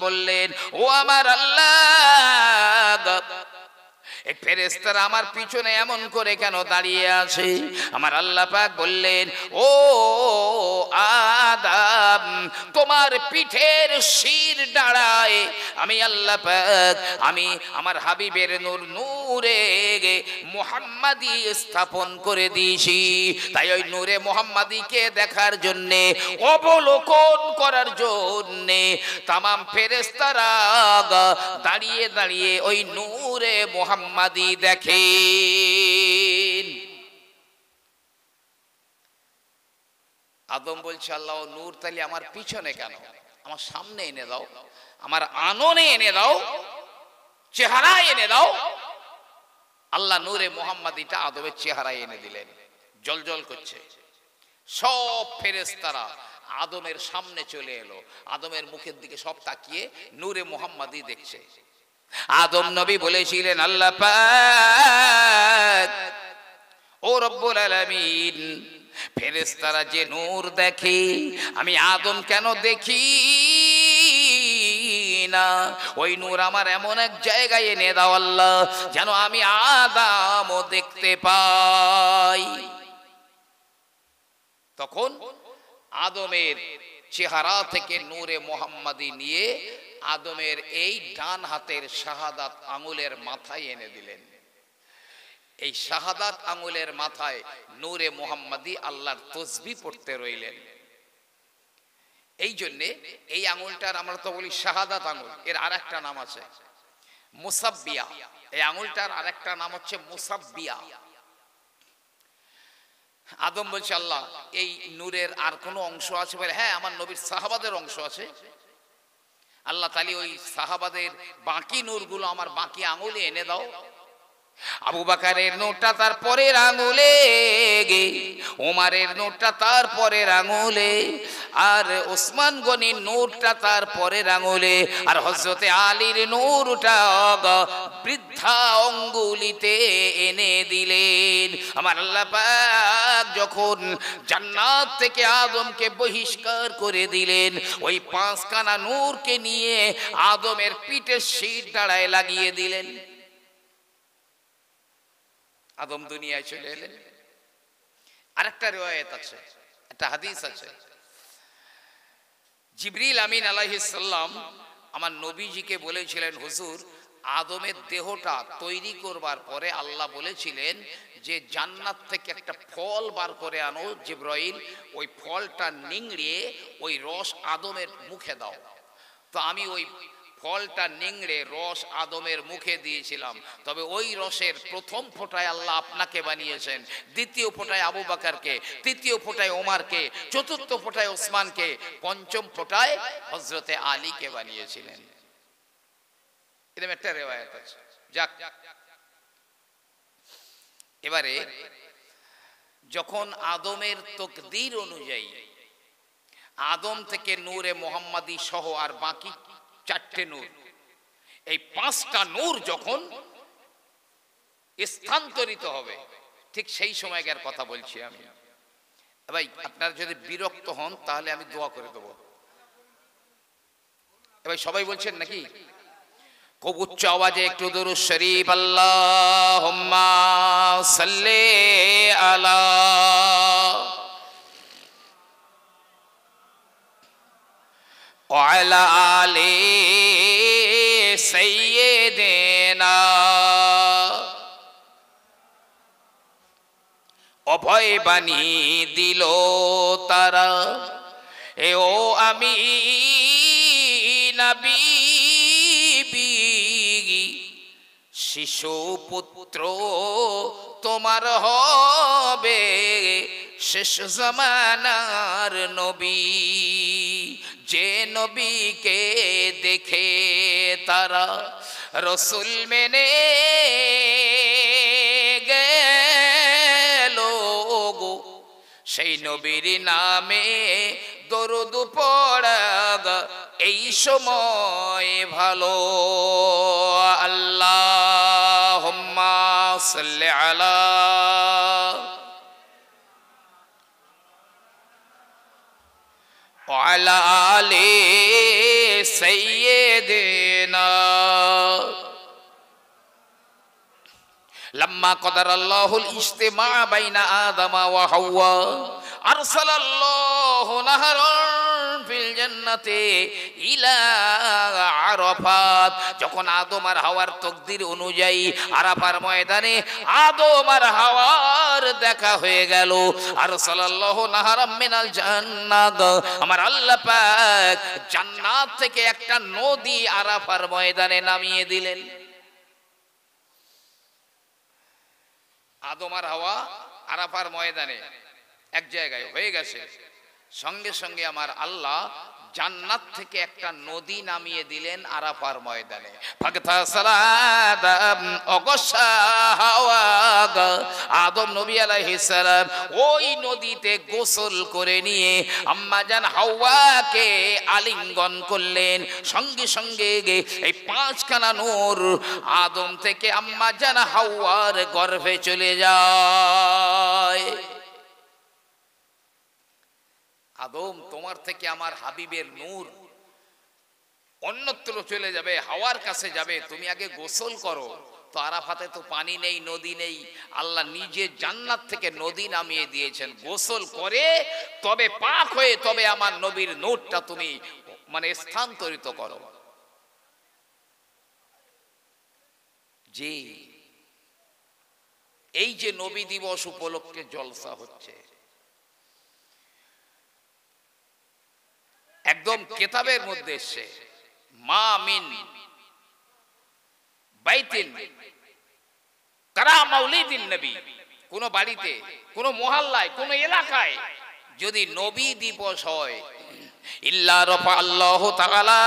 বললেন ও আমার আল্লাহ এই ফেরেস্তারা আমার পিছনে এমন করে কেন দাঁড়িয়ে আছে আমার আল্লাহ পাক বললেন ও আদাম তোমার পিঠের শির দাঁড়ায় আমি আল্লাহ পাক আমি আমার হাবিবের নূর নূরে মোহাম্মাদি স্থাপন করে দিয়েছি তাই ওই নূরে মোহাম্মাদিকে দেখার জন্যে অবলোকন করার জন্যে তামাম ফেরেস্তারা দাঁড়িয়ে দাঁড়িয়ে ওই নূরে মোহাম্মদ সমাধি দেখে আদম বলছে আল্লাহ নূর তালি আমার পিছনে কেন আমার সামনে এনে দাও আমার আননে এনে দাও চেহারা এনে দাও আল্লাহ নূরে মোহাম্মদীটা আদমের চেহারা এনে দিলেন জল জল করছে সব ফেরেস্তারা আদমের সামনে চলে এলো আদমের মুখের দিকে সব তাকিয়ে নূরে মোহাম্মদী দেখছে আদম নবী বলেছিলেন আল্লাহ ও রব্বুল আলামিন ফেরেশতারা যে নূর দেখে আমি আদম কেন দেখি না ওই নূর আমার এমন এক জায়গায় এনে দাও আল্লাহ যেন আমি আদামও দেখতে পাই তখন আদমের চেহারা থেকে নূরে মোহাম্মদী নিয়ে আদমের এই ডান হাতের শাহাদাত আঙুলের মাথায় এনে দিলেন এই শাহাদাত আঙুলের মাথায় নূরে মোহাম্মদী আল্লাহর তসবি পড়তে রইলেন এই জন্যে এই আঙুলটার আমরা তো বলি শাহাদাত আঙুল এর আর একটা নাম আছে মুসাব্বিয়া এই আঙুলটার আর একটা নাম হচ্ছে মুসাব্বিয়া আদম বলছে আল্লাহ এই নূরের আর কোনো অংশ আছে বলে হ্যাঁ আমার নবীর সাহাবাদের অংশ আছে আল্লাহ তালি ওই সাহাবাদের বাকি নূরগুলো আমার বাকি আঙুলে এনে দাও আবু বাকারের নোটটা তার পরের আঙুলে গে ওমারের নোটটা তার পরের আঙুলে আর ওসমান গনির নোটটা তার পরের আঙুলে আর হজরতে আলীর নোরটা বৃদ্ধা অঙ্গুলিতে এনে দিলেন আমার আল্লাহ যখন জান্নাত থেকে আদমকে বহিষ্কার করে দিলেন ওই পাঁচখানা নূরকে নিয়ে আদমের পিঠের শীত দাঁড়ায় লাগিয়ে দিলেন আদম দুনিয়ায় চলে এলেন আরেকটা রেওয়ায়ত আছে একটা হাদিস আছে জিবরিল আমিন আলাইসাল্লাম আমার নবীজিকে বলেছিলেন হুজুর আদমের দেহটা তৈরি করবার পরে আল্লাহ বলেছিলেন যে জান্নাত থেকে একটা ফল বার করে আনো জিব্রাইল ওই ফলটা নিংড়িয়ে ওই রস আদমের মুখে দাও তো আমি ওই ফলটা নিংড়ে রস আদমের মুখে দিয়েছিলাম তবে ওই রসের প্রথম ফোটায় আল্লাহ আপনাকে বানিয়েছেন দ্বিতীয় ফোটায় আবু বাকারকে তৃতীয় ফোটায় ওমারকে চতুর্থ ফোটায় ওসমানকে পঞ্চম ফোটায় হজরতে আলীকে বানিয়েছিলেন এরকম একটা রেওয়ায়ত আছে যাক এবারে যখন আদমের তকদির অনুযায়ী আদম থেকে নূরে মোহাম্মদী সহ আর বাকি চারটে নূর এই পাঁচটা নূর যখন স্থানান্তরিত হবে ঠিক সেই সময়কার কথা বলছি আমি ভাই আপনারা যদি বিরক্ত হন তাহলে আমি দোয়া করে দেবো এবার সবাই বলছেন নাকি খুব উচ্চ আওয়াজে একটু দুরু শরীফ আল্লাহ সাল্লে আলা وعلى آل سيدنا অভয় বাণী দিল তারা এ ও আমি নাবি শিশু পুত্র তোমার হবে শেষ জমানার নবী যে নবীকে দেখে তারা রসুল মেনে গেল গো সেই নবীর নামে দরুদ পড়াগ এই সময় ভালো আল্লাহ আলা وعلى آل سيدنا لما قدر الله الاجتماع بين آدم وحواء أرسل الله نهرًا ফিল জান্নাতে ইলা আরাফাত যখন আদম আর হাওয়ার তকদির অনুযায়ী আরাফার ময়দানে আদম আর হাওয়ার দেখা হয়ে গেল আর সাল্লাল্লাহু মিনাল জান্নাত আমার আল্লাহ পাক জান্নাত থেকে একটা নদী আরাফার ময়দানে নামিয়ে দিলেন আদম আর হাওয়া আরাফার ময়দানে এক জায়গায় হয়ে গেছে সঙ্গে সঙ্গে আমার আল্লাহ জান্নাত থেকে একটা নদী নামিয়ে দিলেন আরাফার ময়দানে আদম নবী সালাম ওই নদীতে গোসল করে নিয়ে আম্মাজান হাওয়াকে আলিঙ্গন করলেন সঙ্গে সঙ্গে গে এই পাঁচখানা নূর আদম থেকে আম্মাজান হাওয়ার গর্ভে চলে যায় আদম তোমার থেকে আমার হাবিবের নূর অন্যত্র চলে যাবে হাওয়ার কাছে যাবে তুমি আগে গোসল করো তো আরাফাতে তো পানি নেই নদী নেই আল্লাহ নিজে জান্নাত থেকে নদী নামিয়ে দিয়েছেন গোসল করে তবে পাক হয়ে তবে আমার নবীর নোটটা তুমি মানে স্থানান্তরিত করো জি এই যে নবী দিবস উপলক্ষে জলসা হচ্ছে একদম কেতাবের মধ্যে এসছে মা মিন বাইতিন কারা মাউলিদিন নবী কোন বাড়িতে কোন মহল্লায় কোন এলাকায় যদি নবী দিবস হয় ইল্লা রফা আল্লাহ তাআলা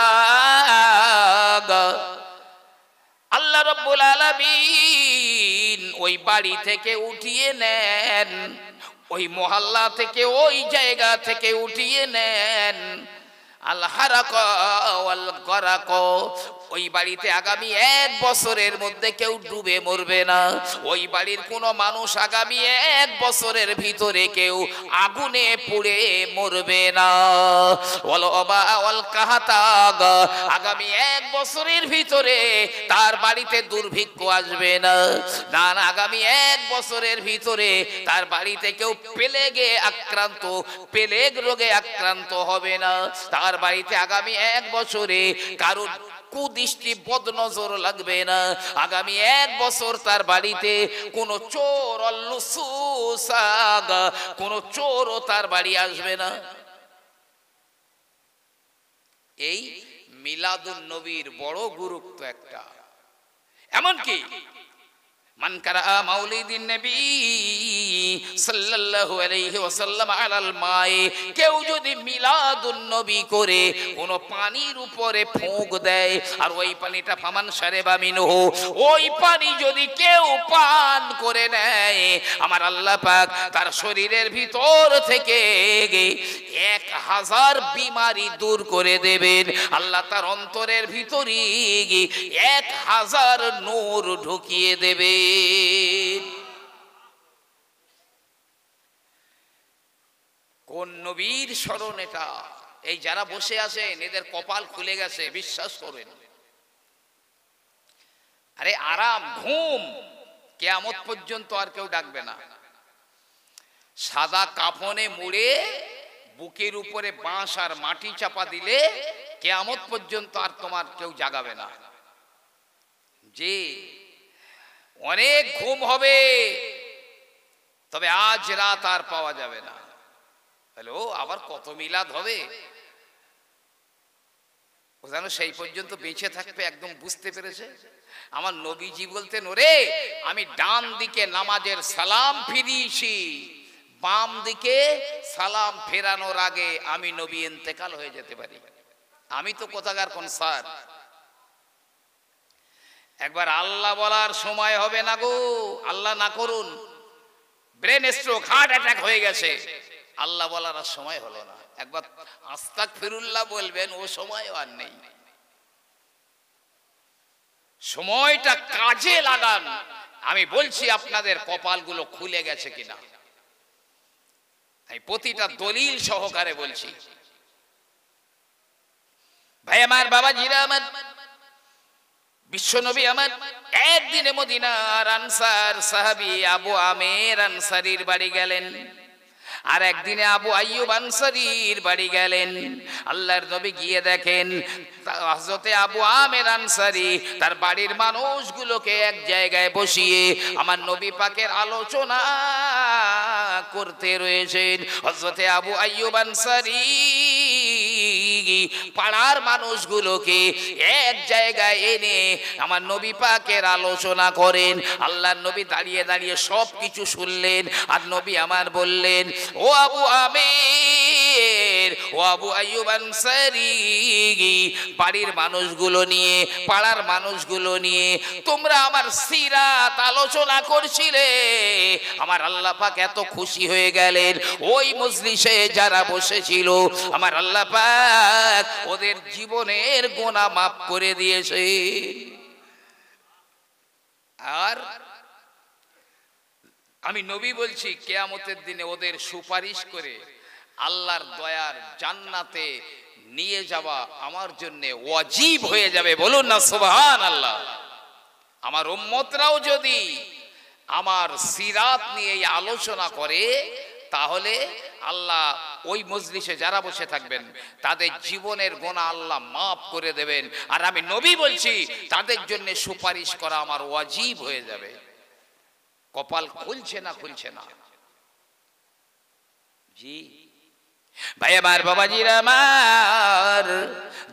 আল্লাহ রব্বুল আলামিন ওই বাড়ি থেকে উঠিয়ে নেন ওই মহল্লা থেকে ওই জায়গা থেকে উঠিয়ে নেন الحرق والغرق ওই বাড়িতে আগামী এক বছরের মধ্যে কেউ ডুবে মরবে না ওই বাড়ির কোনো মানুষ আগামী এক বছরের ভিতরে কেউ আগুনে পুড়ে মরবে না বলো অবা অল কাহাতাগ আগামী এক বছরের ভিতরে তার বাড়িতে দুর্ভিক্ষ আসবে না না আগামী এক বছরের ভিতরে তার বাড়িতে কেউ পেলেগে আক্রান্ত পেলেগ রোগে আক্রান্ত হবে না তার বাড়িতে আগামী এক বছরে কারোর কুদৃষ্টি বদনজর লাগবে না আগামী এক বছর তার বাড়িতে কোনো চোর কোন কোনো চোরও তার বাড়ি আসবে না এই মিলাদুল নবীর বড় গুরুত্ব একটা এমনকি মান কারা মাউলিদিন নবী সাল্লাল্লাহু আলাইহি ওয়াসাল্লাম আলাল মায়ে কেউ যদি মিলাদুন নবী করে কোন পানির উপরে ফোঁক দেয় আর ওই পানিটা ফামান সারে বামিনহু ওই পানি যদি কেউ পান করে নেয় আমার আল্লাহ পাক তার শরীরের ভিতর থেকে এক হাজার বিমারি দূর করে দেবেন আল্লাহ তার অন্তরের ভিতরই এক হাজার নূর ঢুকিয়ে দেবে কোন নবীর স্মরণ এটা এই যারা বসে আছেন এদের কপাল খুলে গেছে বিশ্বাস করবেন আরে আরাম ঘুম কেয়ামত পর্যন্ত আর কেউ ডাকবে না সাদা কাফনে মুড়ে বুকের উপরে বাঁশ আর মাটি চাপা দিলে কেয়ামত পর্যন্ত আর তোমার কেউ জাগাবে না যে অনেক ঘুম হবে তবে আজ রাত আর পাওয়া যাবে না হ্যালো আবার কত মিলাদ হবে ও যেন সেই পর্যন্ত বেঁচে থাকবে একদম বুঝতে পেরেছে আমার নবীজি বলতে নরে আমি ডান দিকে নামাজের সালাম ফিরিয়েছি বাম দিকে সালাম ফেরানোর আগে আমি নবী এতেকাল হয়ে যেতে পারি আমি তো কোথাকার কোন একবার আল্লাহ বলার সময় হবে না গো আল্লাহ না করুন ব্রেন স্ট্রোক হার্ট অ্যাটাক হয়ে গেছে আল্লাহ বলার আর সময় হলো না একবার আস্তাক ফিরুল্লাহ বলবেন ও সময় আর নেই সময়টা কাজে লাগান আমি বলছি আপনাদের কপালগুলো খুলে গেছে কিনা আমি প্রতিটা দলিল সহকারে বলছি ভাই আমার বাবা জিরা আমার বিশ্বনবী আমার একদিনে মদিনার আনসার সাহাবি আবু আমের আনসারির বাড়ি গেলেন আর একদিনে আবু আইয়ুব আনসারির বাড়ি গেলেন আল্লাহর নবী গিয়ে দেখেন হজরতে আবু আমের আনসারি তার বাড়ির মানুষগুলোকে এক জায়গায় বসিয়ে আমার নবী পাকের আলোচনা করতে রয়েছেন হজরতে আবু আইয়ুব আনসারি পাড়ার মানুষগুলোকে এক জায়গায় এনে আমার নবী পাকের আলোচনা করেন আল্লাহর নবী দাঁড়িয়ে দাঁড়িয়ে সব কিছু শুনলেন আর নবী আমার বললেন ও আবু আমের ও আবু আয়ুবান বাড়ির মানুষগুলো নিয়ে পাড়ার মানুষগুলো নিয়ে তোমরা আমার সিরাত আলোচনা করছিলে আমার আল্লাহ পাক এত খুশি হয়ে গেলেন ওই মজলিসে যারা বসেছিল আমার আল্লাহ পাক ওদের জীবনের গোনা মাফ করে দিয়েছে আর আমি নবী বলছি কেয়ামতের দিনে ওদের সুপারিশ করে আল্লাহর দয়ার জান্নাতে নিয়ে যাওয়া আমার জন্য ওয়াজিব হয়ে যাবে বলুন না সুবহান আল্লাহ আমার উম্মতরাও যদি আমার সিরাত নিয়ে আলোচনা করে তাহলে আল্লাহ ওই মজলিসে যারা বসে থাকবেন তাদের জীবনের গোনা আল্লাহ মাফ করে দেবেন আর আমি নবী বলছি তাদের জন্য সুপারিশ করা আমার ওয়াজিব হয়ে যাবে কপাল খুলছে না খুলছে না জি ভাই আমার বাবাজির আমার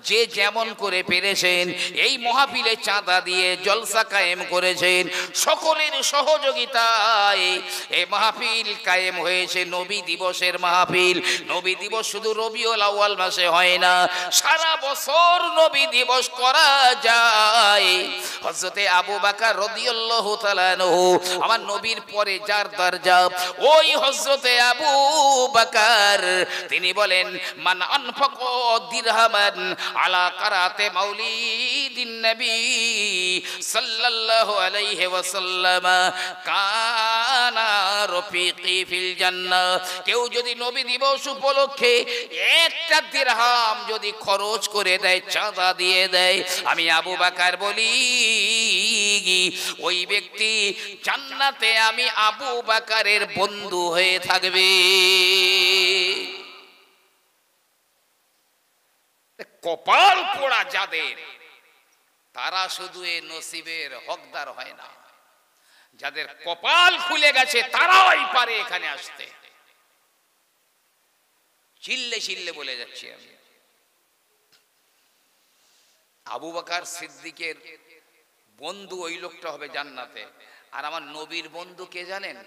যে যেমন করে পেরেছেন এই মহাপিলে চাঁদা দিয়ে জলসা কায়েম করেছেন সকলের সহযোগিতায় এই মাহফিল কায়েম হয়েছে নবী দিবসের মাহফিল নবী দিবস শুধু রবিউল আউয়াল মাসে হয় না সারা বছর নবী দিবস করা যায় হজরতে আবু বাকা রদিউল্লাহ তালানহু আমার নবীর পরে যার দরজা ওই হজরতে আবু বাকার তিনি বলেন মান আনফাক দিরহামান আলা কারাতে মাউলিদিন নবী সাল্লাল্লাহু আলাইহি ওয়াসাল্লাম কানা রফিকি ফিল জান্নাহ কেউ যদি নবী দিবস উপলক্ষে একটা দিরহাম যদি খরচ করে দেয় চাঁদা দিয়ে দেয় আমি আবু বাকার বলি ওই ব্যক্তি জান্নাতে আমি আবু বাকারের বন্ধু হয়ে থাকবে কপাল পোড়া যাদের তারা শুধু এ নসিবের হকদার হয় না যাদের কপাল খুলে গেছে তারাই পারে এখানে আসতে চিল্লে চিল্লে বলে যাচ্ছি আমি আবু বাকার সিদ্দিকের বন্ধু ওই লোকটা হবে জান্নাতে আর আমার নবীর বন্ধু কে জানেন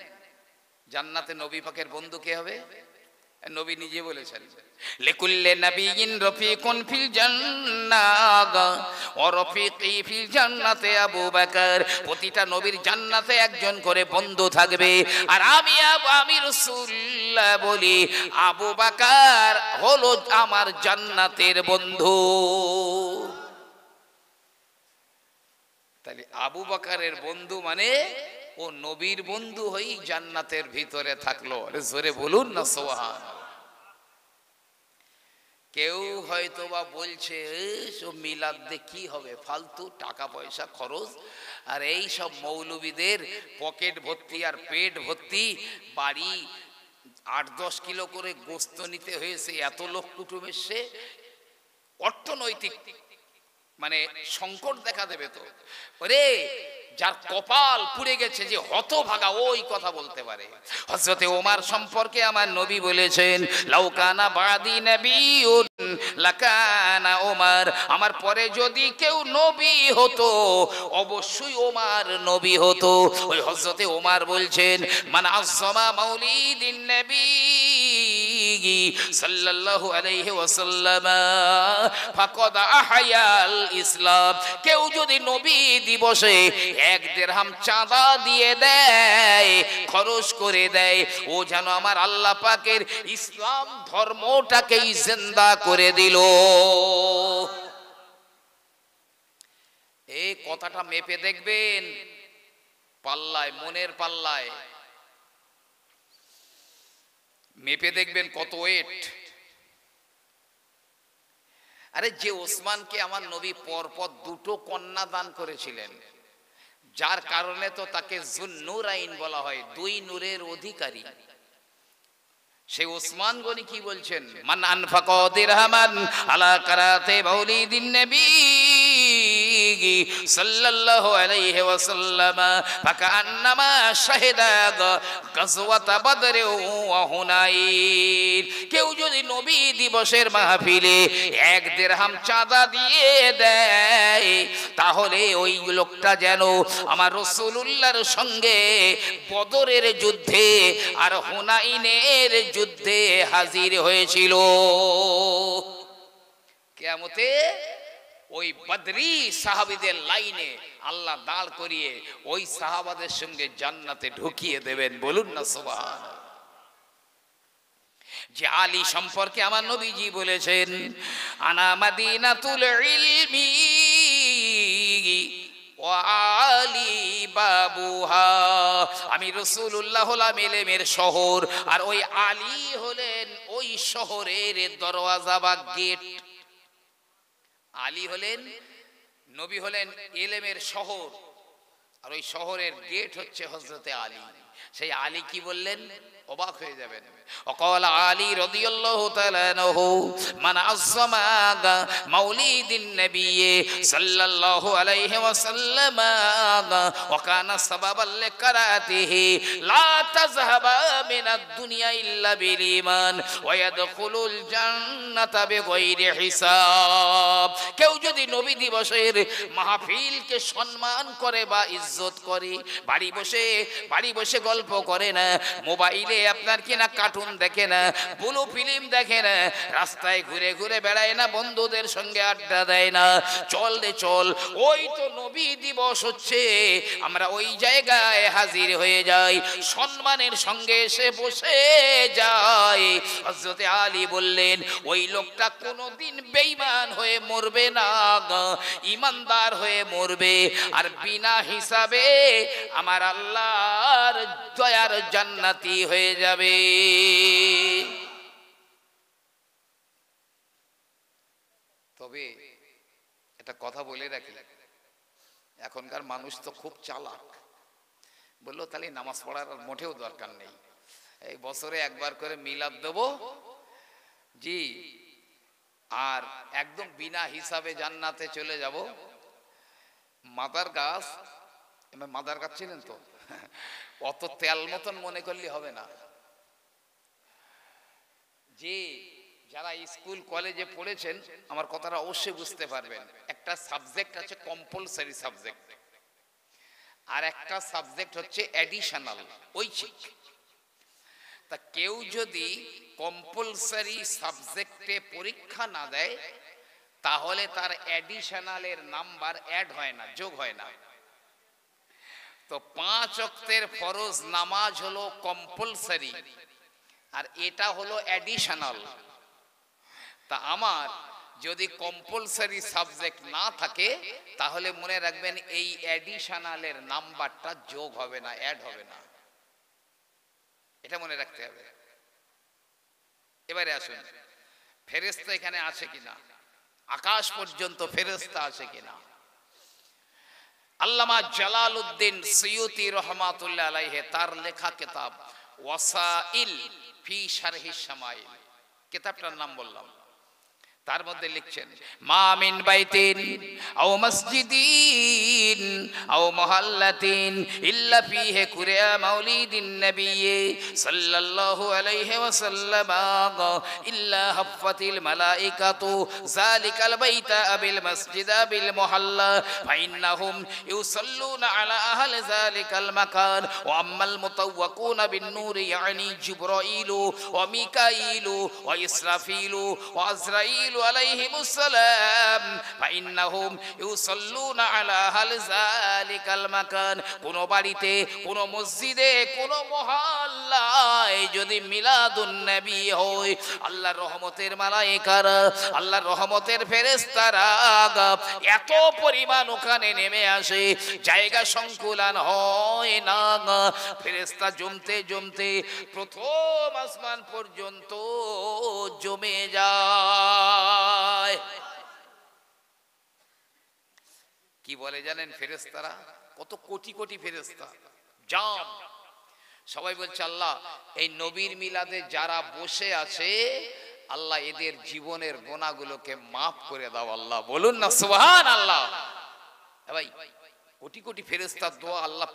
জান্নাতে নবী পাকের বন্ধু কে হবে নবী নিজে বলেছেন লিকুল্লে নবীন রফিকুন ফিল জান্নাত ও রফিকি ফিল জান্নাতে আবু বকর প্রতিটা নবীর জান্নাতে একজন করে বন্ধু থাকবে আর আমি আমি রাসূলুল্লাহ বলি আবু বকর হলো আমার জান্নাতের বন্ধু তাহলে আবু বকরের বন্ধু মানে ও নবীর বন্ধু হয়েই জান্নাতের ভিতরে থাকলো জোরে বলুন না সোহান কেউ হয়তো বা বলছে মিলাদ মিলাদে কি হবে ফালতু টাকা পয়সা খরচ আর এই সব মৌলবীদের পকেট ভর্তি আর পেট ভর্তি বাড়ি আট দশ কিলো করে গোস্ত নিতে হয়েছে এত লোক কুটুমের সে অর্থনৈতিক মানে সংকট দেখা দেবে তো ওরে যার কপাল পুড়ে গেছে যে হতভাগা ওই কথা বলতে পারে হজরতে ওমার সম্পর্কে আমার নবী বলেছেন লাউকানা বাদি নবীউন লাকানা ওমার আমার পরে যদি কেউ নবী হতো অবশ্যই ওমার নবী হতো ওই হজরতে ওমার বলছেন মানে আসমা মাউলিদিন নবী সাল্লাল্লাহু আলাইহি ওয়াসাল্লাম ফাকাদ আহায়াল ইসলাম কেউ যদি নবী দিবসে এক চাঁদা দিয়ে দেয় খরচ করে দেয় ও যেন আমার আল্লাহ পাকের ইসলাম ধর্মটাকেই জিন্দা করে দিল এই কথাটা মেপে দেখবেন পাল্লায় মনের পাল্লায় মেপে দেখবেন কত ওয়েট আরে যে ওসমানকে আমার নবী পরপর দুটো কন্যা দান করেছিলেন যার কারণে তো তাকে জুন্নুর আইন বলা হয় দুই নূরের অধিকারী সে ওসমান গনি কি বলছেন মান আনফাক দিরহামান আলা কারাতে দিন নবী সাল্লাল্লাহু আলাইহি ওয়াসাল্লাম ফাকান্নামা শাহিদা গাজওয়াত বদর ওয়া হুনাইন কেউ যদি নবী দিবসের মাহফিলে এক দেড়হাম চাঁদা দিয়ে দেয় তাহলে ওই লোকটা যেন আমার রসুলুল্লাহর সঙ্গে বদরের যুদ্ধে আর হুনাইনের যুদ্ধে হাজির হয়েছিল কেমতে ওই বদরি সাহাবিদের লাইনে আল্লাহ দাঁড় করিয়ে ওই সাহাবাদের সঙ্গে জান্নাতে ঢুকিয়ে দেবেন বলুন না সোহান যে আলী সম্পর্কে আমার নবীজি বলেছেন আনা মাদিনাতুল ইলমি আমি রসুল্লাহ হলাম এলেমের শহর আর ওই আলী হলেন ওই শহরের দরওয়াজা বা গেট আলী হলেন নবী হলেন এলেমের শহর আর ওই শহরের গেট হচ্ছে হজরতে আলী সেই আলী কি বললেন অবাক হয়ে যাবেন অকল আলী তাআলা মান আযমা মাউলিদিন নবী সাল্লাল্লাহু আলাইহি ওয়াসাল্লাম কেউ যদি নবী দিবসের মাহফিলকে সম্মান করে বা ইজ্জত করে বাড়ি বসে বাড়ি বসে গল্প করে না মোবাইলে আপনার কি না কার্টুন দেখে না বুলু ফিল্ম দেখে না রাস্তায় ঘুরে ঘুরে বেড়ায় না বন্ধুদের সঙ্গে আড্ডা দেয় না চল রে চল ওই তো নবী দিবস হচ্ছে আমরা ওই জায়গায় হাজির হয়ে যাই সম্মানের সঙ্গে এসে বসে যাই হজরতে আলী বললেন ওই লোকটা কোনোদিন বেইমান হয়ে মরবে না ইমানদার হয়ে মরবে আর বিনা হিসাবে আমার আল্লাহর দয়ার জান্নাতি হয়ে হয়ে যাবে তবে এটা কথা বলে রাখি এখনকার মানুষ তো খুব চালাক বললো তাহলে নামাজ পড়ার আর মোটেও দরকার নেই এই বছরে একবার করে মিলাদ দেব জি আর একদম বিনা হিসাবে জান্নাতে চলে যাব মাদার গাছ মাদার গাছ ছিলেন তো অত তেল মতন মনে করলে হবে না যে যারা স্কুল কলেজে পড়েছেন আমার কথাটা অবশ্যই বুঝতে পারবেন একটা সাবজেক্ট আছে কম্পালসারি সাবজেক্ট আর একটা সাবজেক্ট হচ্ছে অ্যাডিশনাল ঐচ্ছিক তা কেউ যদি কম্পালসারি সাবজেক্টে পরীক্ষা না দেয় তাহলে তার অ্যাডিশনালের নাম্বার অ্যাড হয় না যোগ হয় না তো পাঁচ অক্তের ফরজ নামাজ হলো কম্পালসারি আর এটা হলো অ্যাডিশনাল তা আমার যদি কম্পালসারি সাবজেক্ট না থাকে তাহলে মনে রাখবেন এই অ্যাডিশনালের নাম্বারটা যোগ হবে না অ্যাড হবে না এটা মনে রাখতে হবে এবারে আসুন ফেরেস্তা এখানে আছে কিনা আকাশ পর্যন্ত ফেরেস্তা আছে কিনা আল্লামা জালাল উদ্দিন সৈয়দি রহমাতুল্লাহ আলাইহে তার লেখা কেতাব ওয়াসাইল ফি শারহি সামাইল কেতাবটার নাম বললাম তার মধ্যে লিখছেন মামিন বাইতিন আও মসজিদিন আও মহল্লাতিন ইল্লা ফিহে কুরিয়া মাউলিদিন নবিয়ে সাল্লাল্লাহু আলাইহি ওয়াসাল্লাম ইল্লা হাফফাতিল মালাইকাতু যালিকাল বাইতা আবিল মসজিদ আবিল মুহাল্লা ফাইন্নাহুম ইউসাল্লুনা আলা আহলি যালিকাল মাকান ওয়া আম্মাল মুতাওয়াকুনা বিন নূর ইয়ানি জিবরাইলু ওয়া মিকাইলু ওয়া ইসরাফিলু ওয়া আজরাইল জিবরিল আলাইহিমুস সালাম ফাইন্নাহুম ইউসাল্লুনা আলা হাল যালিকাল মাকান কোন বাড়িতে কোন মসজিদে কোন মহল্লায় যদি মিলাদুন নবী হয় আল্লাহর রহমতের আল্লাহর রহমতের ফেরেশতারা এত পরিমাণ ওখানে নেমে আসে জায়গা সংকুলান হয় না ফেরেশতা জমতে জমতে প্রথম আসমান পর্যন্ত জমে যায় যায় কি বলে জানেন ফেরেস্তারা কত কোটি কোটি ফেরেস্তা জাম সবাই বলছে আল্লাহ এই নবীর মিলাদে যারা বসে আছে আল্লাহ এদের জীবনের গোনাগুলোকে মাফ করে দাও আল্লাহ বলুন না সোহান আল্লাহ ভাই কোটি কোটি ফেরেস্তার দোয়া আল্লাহ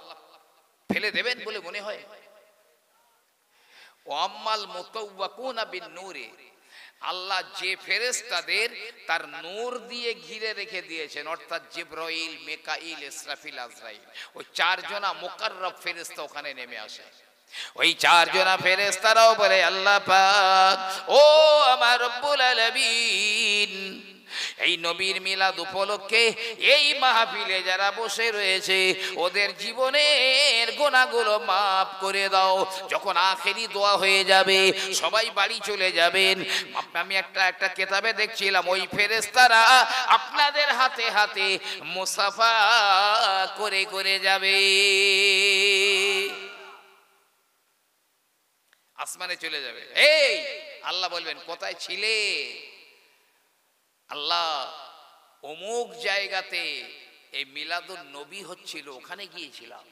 ফেলে দেবেন বলে মনে হয় ওয়াম্মাল মোকাউয়া কোন বিন নূরে আল্লাহ যে ফেরেস্তাদের তার নূর দিয়ে ঘিরে রেখে দিয়েছেন অর্থাৎ জিব্রাইল মেকাইল ইসরাফিল আজরাইল ওই চারজনা মুকাররব ফেরেস্তা ওখানে নেমে আসে ওই চারজনা ফেরেস্তারাও বলে আল্লাহ পাক ও আমার রব্বুল আলামিন এই নবীর মিলাদ উপলক্ষে এই মাহফিলে যারা বসে রয়েছে ওদের জীবনের গোনাগুলো মাফ করে দাও যখন আখেরি দোয়া হয়ে যাবে সবাই বাড়ি চলে যাবেন আমি একটা একটা কেতাবে দেখছিলাম ওই ফেরেস্তারা আপনাদের হাতে হাতে মুসাফা করে করে যাবে আসমানে চলে যাবে এই আল্লাহ বলবেন কোথায় ছিলে আল্লাহ অমুক জায়গাতে এই মিলাদুল নবী হচ্ছিল ওখানে গিয়েছিলাম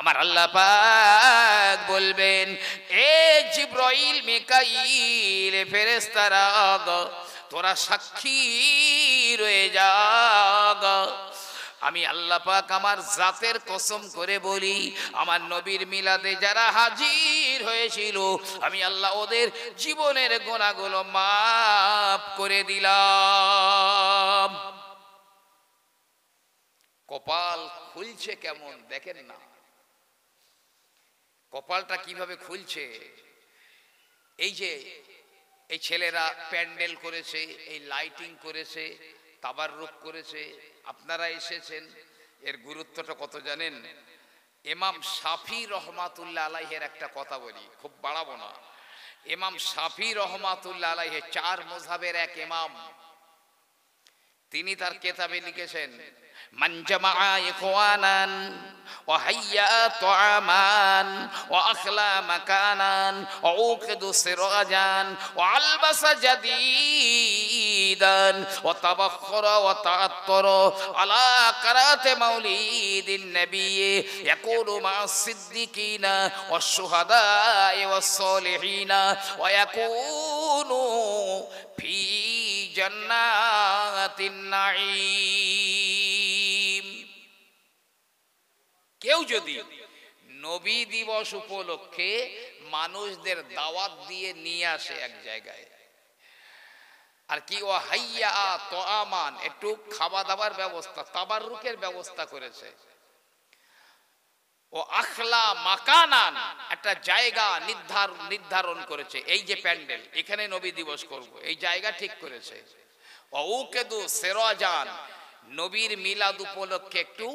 আমার আল্লাহ পাক বলবেন এ জিব্রাইল ফেরেশতারা ফেরেস্তারা তোরা সাক্ষী রয়ে যা আমি আল্লাহ পাক আমার জাতের কসম করে বলি আমার নবীর মিলাদে যারা হাজির হয়েছিল আমি আল্লাহ ওদের জীবনের গোনাগুলো মাফ করে দিলাম কপাল খুলছে কেমন দেখেন না কপালটা কিভাবে খুলছে এই যে এই ছেলেরা প্যান্ডেল করেছে এই লাইটিং করেছে তাবার রূপ করেছে আপনারা এসেছেন এর গুরুত্বটা কত জানেন এমাম সাফি রহমাতুল্লা আলাইহের একটা কথা বলি খুব বাড়াবো না এমাম সাফি রহমাতুল্লা আলাইহে চার মোজাবের এক এমাম তিনি তার কেতাবে লিখেছেন من جمع إخوانا وهيأ طعاما وأخلى مكانا وعوقد سراجا وعلبس جديدا وتبخر وتعطر على قراءة مولد النبي يكون مع الصديقين والشهداء والصالحين ويكون في جنات النعيم কেউ যদি নবী দিবস উপলক্ষে মানুষদের দাওয়াত দিয়ে নিয়ে আসে এক জায়গায় আর কি ও হাইয়া তো আমান একটু খাওয়া দাবার ব্যবস্থা তাবার রুকের ব্যবস্থা করেছে ও আখলা মাকানান একটা জায়গা নির্ধারণ নির্ধারণ করেছে এই যে প্যান্ডেল এখানে নবী দিবস করব এই জায়গা ঠিক করেছে ও কেদু সেরাজান নবীর মিলাদ উপলক্ষে একটু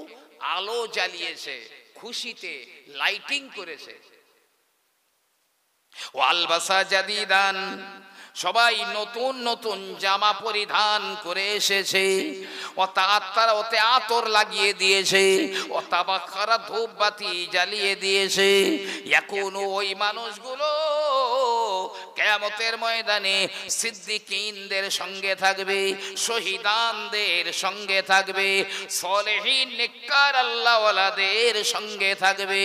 আলো জ্বালিয়েছে খুশিতে লাইটিং করেছে ও আলবাসা সবাই নতুন নতুন জামা পরিধান করে এসেছে ও তারা ওতে আতর লাগিয়ে দিয়েছে ও তাবাক্ষারা ধূপবাতি জ্বালিয়ে দিয়েছে এখন ওই মানুষগুলো কেয়ামতের ময়দানে সিদ্দিকিনদের সঙ্গে থাকবে শহীদানদের সঙ্গে থাকবে সলেহীন নিকার আল্লাহওয়ালাদের সঙ্গে থাকবে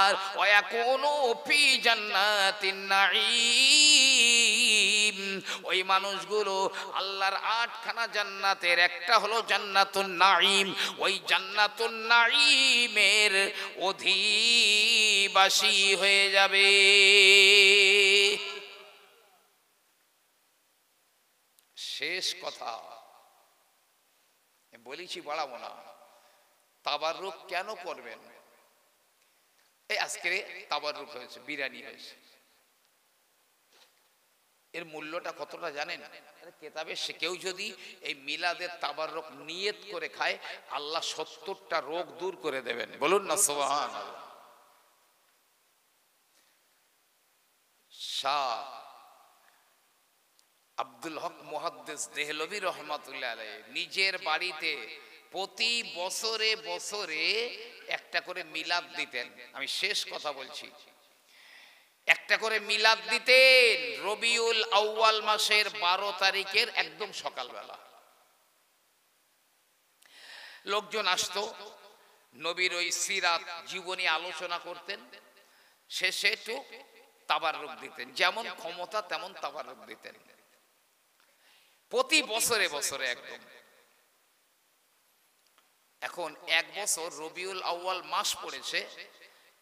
আর ওয়া কোনো পি জান্নাতিন নাঈম ওই মানুষগুলো আল্লাহর আটখানা জান্নাতের একটা হলো জান্নাতুন নাঈম ওই জান্নাতুন নাঈমের অধিবাসী হয়ে যাবে শেষ কথা বলেছি বাড়াবো না তাবার রোগ কেন করবেন এই আজকে তাবার রোগ হয়েছে বিরিয়ানি হয়েছে এর মূল্যটা কতটা জানেন কেতাবে সে কেউ যদি এই মিলাদের তাবার রোগ নিয়ত করে খায় আল্লাহ সত্তরটা রোগ দূর করে দেবেন বলুন না সোহান আব্দুল হক মোহাদ্দেস দেহলবি রহমাতুল্লাহ নিজের বাড়িতে প্রতি বছরে বছরে একটা করে মিলাদ দিতেন আমি শেষ কথা বলছি একটা করে মিলাদ দিতেন রবিউল আউয়াল মাসের বারো তারিখের একদম সকালবেলা লোকজন আসত নবীর ওই সিরাত জীবনী আলোচনা করতেন শেষে একটু তাবার রূপ দিতেন যেমন ক্ষমতা তেমন তাবার রূপ দিতেন প্রতি বছরে বছরে একদম এখন এক বছর রবিউল আউ্বাল মাস পড়েছে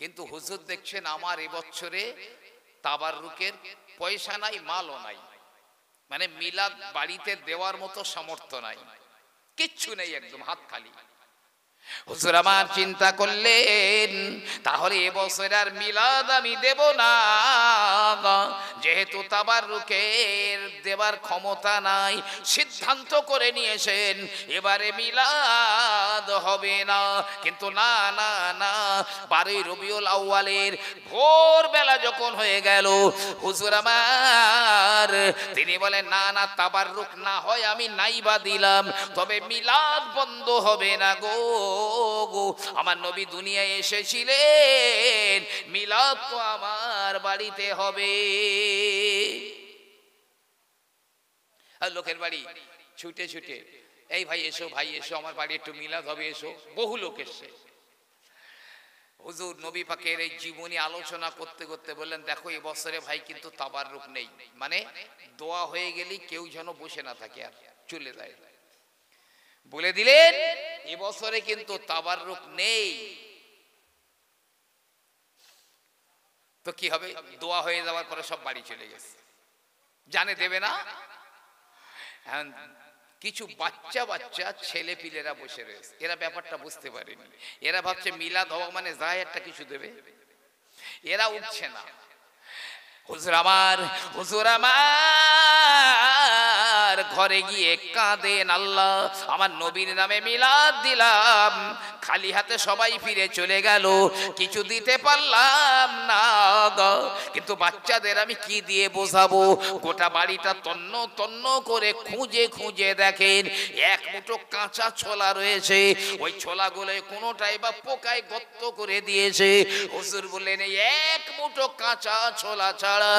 কিন্তু হুজুর দেখছেন আমার এবছরে তাবার রুকের পয়সা নাই মালও নাই মানে, মানে মিলাদ বাড়িতে দেওয়ার মতো সামর্থ্য নাই কিচ্ছু নেই একদম হাত খালি হুজুর আমার চিন্তা করলেন তাহলে এবছর আর মিলাদ আমি দেব না যেহেতু তাবার রুকের দেবার ক্ষমতা নাই সিদ্ধান্ত করে নিয়েছেন এবারে মিলাদ হবে না কিন্তু না না না বারোই রবিউল আউ্বালের ভোরবেলা যখন হয়ে গেল হুজুর আমার তিনি বলেন না না তাবার রুক না হয় আমি নাইবা দিলাম তবে মিলাদ বন্ধ হবে না গো আমার নবী দুনিয়ায় এসেছিলেন মিলাপ তো আমার বাড়িতে হবে আর লোকের বাড়ি ছুটে ছুটে এই ভাই এসো ভাই এসো আমার বাড়ি একটু মিলাদ হবে এসো বহু লোক এসছে হুজুর নবী পাকের এই জীবনী আলোচনা করতে করতে বললেন দেখো এই বছরে ভাই কিন্তু তাবার রূপ নেই মানে দোয়া হয়ে গেলি কেউ যেন বসে না থাকে আর চলে যায় বলে দিলেন এবছরে কিন্তু তাবার রূপ নেই তো কি হবে দোয়া হয়ে যাওয়ার পরে সব বাড়ি চলে গেছে জানে দেবে না কিছু বাচ্চা বাচ্চা ছেলে পিলেরা বসে রয়েছে এরা ব্যাপারটা বুঝতে পারেনি এরা ভাবছে মিলাদ হওয়া মানে যায় একটা কিছু দেবে এরা উঠছে না হুজুর আমার হুজুর আমার আল্লাহর ঘরে গিয়ে কাঁদেন আল্লাহ আমার নবীর নামে মিলাদ দিলাম খালি হাতে সবাই ফিরে চলে গেল কিছু দিতে পারলাম না কিন্তু বাচ্চাদের আমি কি দিয়ে বোঝাবো গোটা বাড়িটা তন্ন তন্ন করে খুঁজে খুঁজে দেখেন এক মুঠো কাঁচা ছোলা রয়েছে ওই ছোলাগুলো কোনোটাই বা পোকায় গত্ত করে দিয়েছে হুজুর বললেন এক মুঠো কাঁচা ছোলা ছাড়া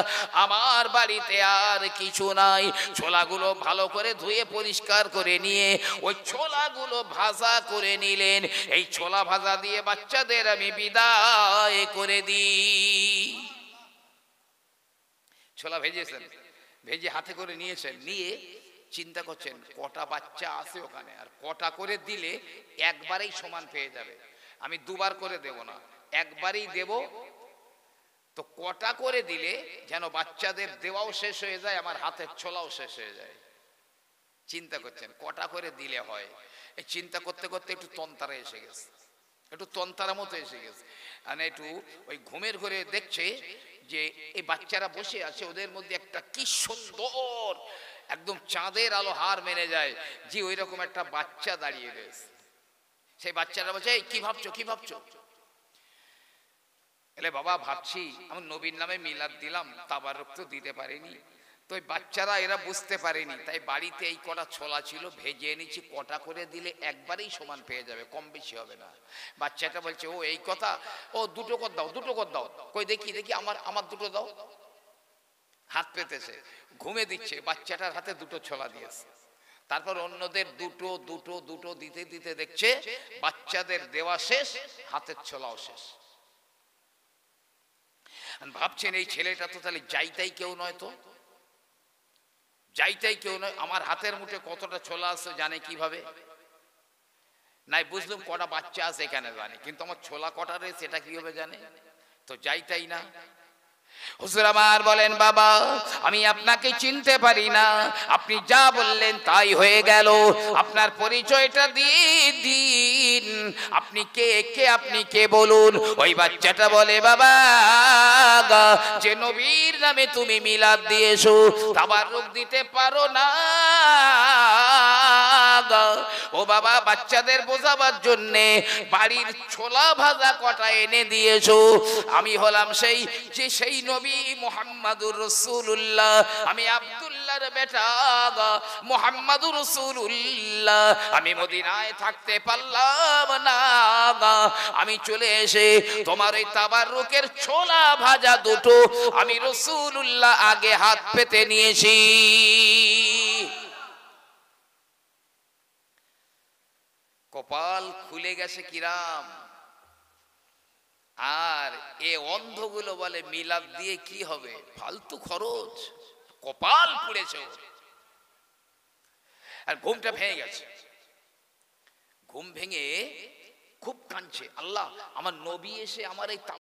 আমার বাড়িতে আর কিছু নাই ছোলাগুলো ভালো করে ধুয়ে পরিষ্কার করে নিয়ে ওই ছোলাগুলো ভাজা করে নিলেন এই ছোলা ভাজা দিয়ে বাচ্চাদের আমি বিদায় করে দিই ছোলা ভেজেছেন ভেজে হাতে করে নিয়েছেন নিয়ে চিন্তা করছেন কটা বাচ্চা আছে ওখানে আর কটা করে দিলে একবারেই সমান পেয়ে যাবে আমি দুবার করে দেব না একবারেই দেব তো কটা করে দিলে যেন বাচ্চাদের দেওয়াও শেষ হয়ে যায় আমার হাতের ছোলাও শেষ হয়ে যায় চিন্তা করছেন কটা করে দিলে হয় এই চিন্তা করতে করতে একটু তন্তারা এসে গেছে একটু তন্তারা মতো এসে গেছে মানে একটু ওই ঘুমের ঘরে দেখছে যে এই বাচ্চারা বসে আছে ওদের মধ্যে একটা কি সুন্দর একদম চাঁদের আলো হার মেনে যায় যে ওই রকম একটা বাচ্চা দাঁড়িয়ে রয়েছে সেই বাচ্চারা বলছে এই কি ভাবছো কি ভাবছো এলে বাবা ভাবছি আমি নবীন নামে মিলাদ দিলাম তাবার তো দিতে পারিনি তো বাচ্চারা এরা বুঝতে পারেনি তাই বাড়িতে এই কটা ছোলা ছিল ভেজে এনেছি কটা করে দিলে একবারেই সমান পেয়ে যাবে কম বেশি হবে না বাচ্চাটা বলছে ও এই কথা ও দুটো কর দাও দুটো কর দাও কই দেখি দেখি আমার আমার দুটো দাও হাত পেতেছে ঘুমে দিচ্ছে বাচ্চাটার হাতে দুটো ছোলা দিয়েছে তারপর অন্যদের দুটো দুটো দুটো দিতে দিতে দেখছে বাচ্চাদের দেওয়া শেষ হাতের ছোলাও শেষ ভাবছেন এই ছেলেটা তো তাহলে যাইতাই কেউ নয় তো যাইটাই কেউ নয় আমার হাতের মুঠে কতটা ছোলা আছে জানে কিভাবে নাই বুঝলাম কটা বাচ্চা আছে এখানে জানে কিন্তু আমার ছোলা কটা রয়েছে এটা কিভাবে জানে তো যাইটাই না হুজুর আমার বলেন বাবা আমি আপনাকে চিনতে পারি না আপনি যা বললেন তাই হয়ে গেল আপনার পরিচয়টা দিয়ে দিন আপনি কে কে আপনি কে বলুন ওই বাচ্চাটা বলে বাবা যে নবীর নামে তুমি মিলাদ দিয়েছো তাবার রূপ দিতে পারো না ও বাবা বাচ্চাদের বোঝাবার জন্যে বাড়ির ছোলা ভাজা কটা এনে দিয়েছো আমি হলাম সেই যে সেই নবী নবী মোহাম্মদুর রসুল্লাহ আমি আব্দুল্লাহর বেটা মোহাম্মদুর রসুল্লাহ আমি মদিনায় থাকতে পারলাম না আমি চলে এসে তোমার ওই তাবার রুকের ছোলা ভাজা দুটো আমি রসুল্লাহ আগে হাত পেতে নিয়েছি কপাল খুলে গেছে কিরাম আর এ অন্ধগুলো বলে মিলাপ দিয়ে কি হবে ফালতু খরচ কপাল পুড়েছে আর ঘুমটা ভেঙে গেছে ঘুম ভেঙে খুব কাঁদছে আল্লাহ আমার নবী এসে আমার এই